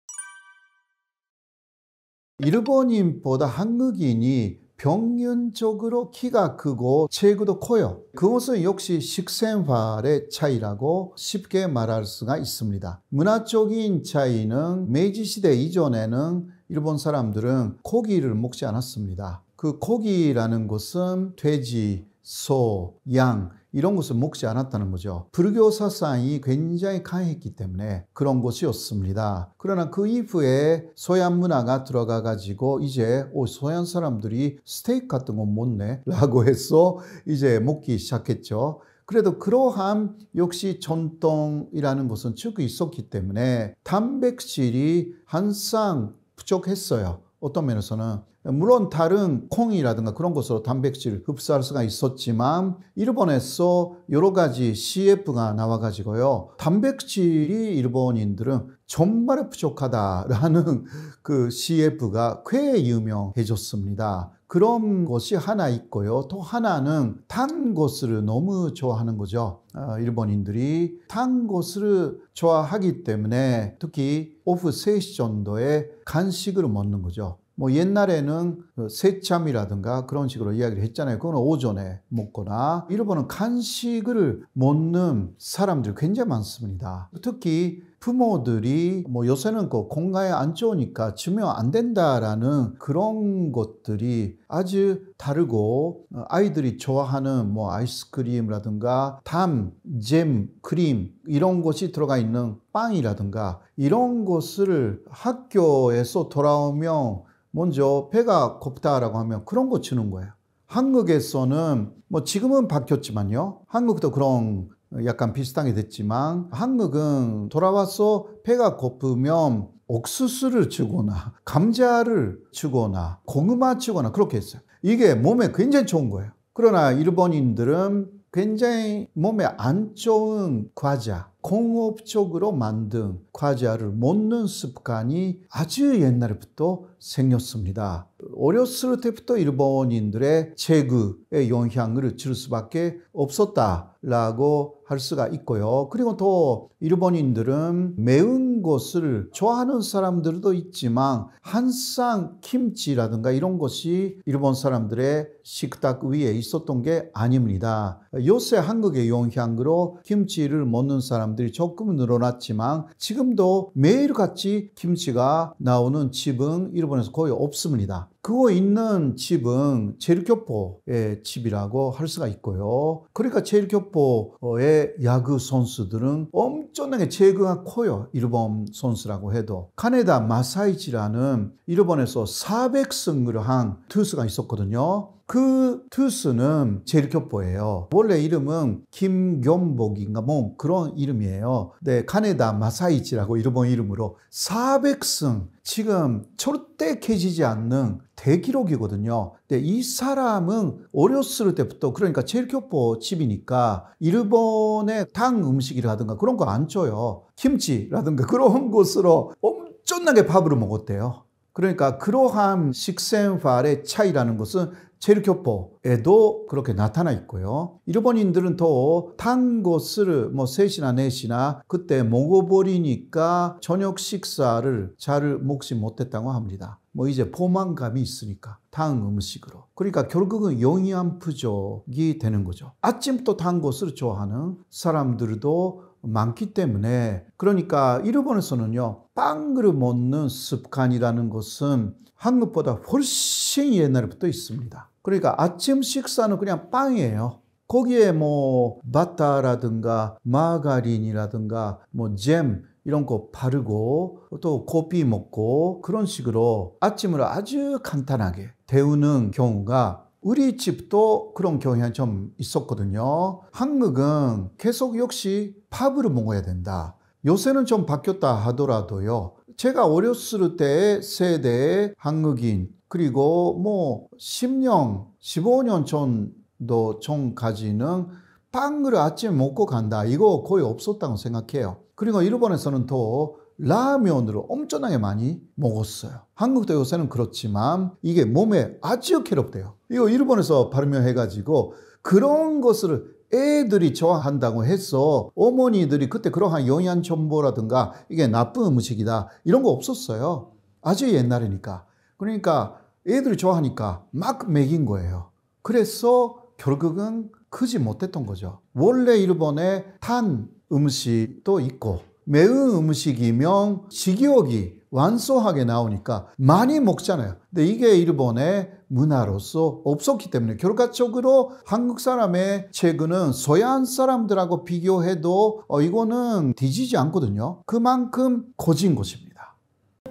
일본인보다 한국인이 평균적으로 키가 크고 체구도 커요. 그것은 역시 식생활의 차이라고 쉽게 말할 수가 있습니다. 문화적인 차이는 메이지시대 이전에는 일본 사람들은 고기를 먹지 않았습니다. 그 고기라는 것은 돼지, 소, 양, 이런 것을 먹지 않았다는 거죠. 불교 사상이 굉장히 강했기 때문에 그런 것이었습니다. 그러나 그 이후에 서양 문화가 들어가 가지고 이제 오, 서양 사람들이 스테이크 같은 건 못네 라고 해서 이제 먹기 시작했죠. 그래도 그러한 역시 전통이라는 것은 쭉 있었기 때문에 단백질이 항상 부족했어요. 어떤 면에서는 물론 다른 콩이라든가 그런 것으로 단백질 을 흡수할 수가 있었지만 일본에서 여러 가지 CF가 나와가지고요. 단백질이 일본인들은 정말 부족하다라는 그 CF가 꽤 유명해졌습니다. 그런 것이 하나 있고요. 또 하나는 단 것을 너무 좋아하는 거죠. 아, 일본인들이 단 것을 좋아하기 때문에 특히 오후 3시 정도에 간식을 먹는 거죠. 뭐 옛날에는 새참이라든가 그 그런 식으로 이야기를 했잖아요. 그건 오전에 먹거나 일본은 간식을 먹는 사람들 굉장히 많습니다. 특히 부모들이 뭐 요새는 그 건강에 안 좋으니까 주면 안 된다라는 그런 것들이 아주 다르고 어, 아이들이 좋아하는 뭐 아이스크림이라든가 담, 잼, 크림 이런 것이 들어가 있는 빵이라든가 이런 것을 학교에서 돌아오면 먼저 배가 고프다라고 하면 그런 거 주는 거예요. 한국에서는 뭐 지금은 바뀌었지만요. 한국도 그런 약간 비슷하게 됐지만 한국은 돌아와서 배가 고프면 옥수수를 주거나 감자를 주거나 고구마 주거나 그렇게 했어요. 이게 몸에 굉장히 좋은 거예요. 그러나 일본인들은 굉장히 몸에 안 좋은 과자, 공업적으로 만든 과자를 먹는 습관이 아주 옛날부터 생겼습니다. 어렸을 때부터 일본인들의 체구의 영향을 줄 수밖에 없었다라고 할 수가 있고요. 그리고 또 일본인들은 매운 것을 좋아하는 사람들도 있지만 항상 김치라든가 이런 것이 일본 사람들의 식탁 위에 있었던 게 아닙니다. 요새 한국의 영향으로 김치를 먹는 사람 사람들이 조금은 늘어났지만 지금도 매일같이 김치가 나오는 집은 일본에서 거의 없습니다. 그거 있는 집은 제일교포의 집이라고 할 수가 있고요. 그러니까 제일교포의 야구 선수들은 엄청나게 재그가 커요. 일본 선수라고 해도. 카네다 마사이치라는 일본에서 400승을 한 투수가 있었거든요. 그투스는 제일교포예요. 원래 이름은 김견복인가 뭐 그런 이름이에요. 네, 카네다 마사이치라고 일본 이름으로 400승 지금 절대 캐지지 않는 대기록이거든요. 근데 네, 이 사람은 어렸을 때부터 그러니까 제일교포 집이니까 일본의 탕 음식이라든가 그런 거 안 줘요. 김치라든가 그런 곳으로 엄청나게 밥을 먹었대요. 그러니까 그러한 식생활의 차이라는 것은 체류교포에도 그렇게 나타나 있고요. 일본인들은 또탄고스뭐 3시나 4시나 그때 먹어버리니까 저녁 식사를 잘 먹지 못했다고 합니다. 뭐 이제 포만감이 있으니까 당 음식으로. 그러니까 결국은 영양 부족이 되는 거죠. 아침부터 것을 좋아하는 사람들도 많기 때문에 그러니까 일본에서는요 빵 그릇 먹는 습관이라는 것은 한국보다 훨씬 옛날부터 있습니다. 그러니까 아침 식사는 그냥 빵이에요. 거기에 뭐 바타라든가 마가린이라든가 뭐 잼 이런 거 바르고 또 커피 먹고 그런 식으로 아침을 아주 간단하게 데우는 경우가 우리 집도 그런 경향이 좀 있었거든요. 한국은 계속 역시 팝으 먹어야 된다. 요새는 좀 바뀌었다 하더라도요. 제가 어렸을 때 세대의 한국인, 그리고 뭐 10년, 15년 전도 전까지는 빵을 아침에 먹고 간다. 이거 거의 없었다고 생각해요. 그리고 일본에서는 또 라면으로 엄청나게 많이 먹었어요. 한국도 요새는 그렇지만 이게 몸에 아주 괴롭대요. 이거 일본에서 발명해가지고 그런 것을 애들이 좋아한다고 해서 어머니들이 그때 그러한 영양 정보라든가 이게 나쁜 음식이다 이런 거 없었어요. 아주 옛날이니까. 그러니까 애들이 좋아하니까 막 먹인 거예요. 그래서 결국은 크지 못했던 거죠. 원래 일본에 탄 음식도 있고 매운 음식이며 식욕이 완소하게 나오니까 많이 먹잖아요. 근데 이게 일본의 문화로서 없었기 때문에 결과적으로 한국 사람의 최근은 서양 사람들하고 비교해도 어, 이거는 뒤지지 않거든요. 그만큼 거진 것입니다.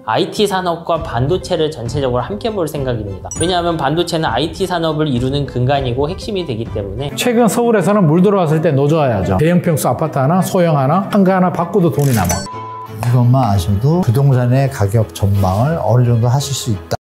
IT 산업과 반도체를 전체적으로 함께 볼 생각입니다. 왜냐하면 반도체는 IT 산업을 이루는 근간이고 핵심이 되기 때문에 최근 서울에서는 물 들어왔을 때 노져야죠. 조 대형 평수 아파트 하나, 소형 하나, 한가 하나 바꿔도 돈이 남아. 이것만 아셔도 부동산의 가격 전망을 어느 정도 하실 수 있다.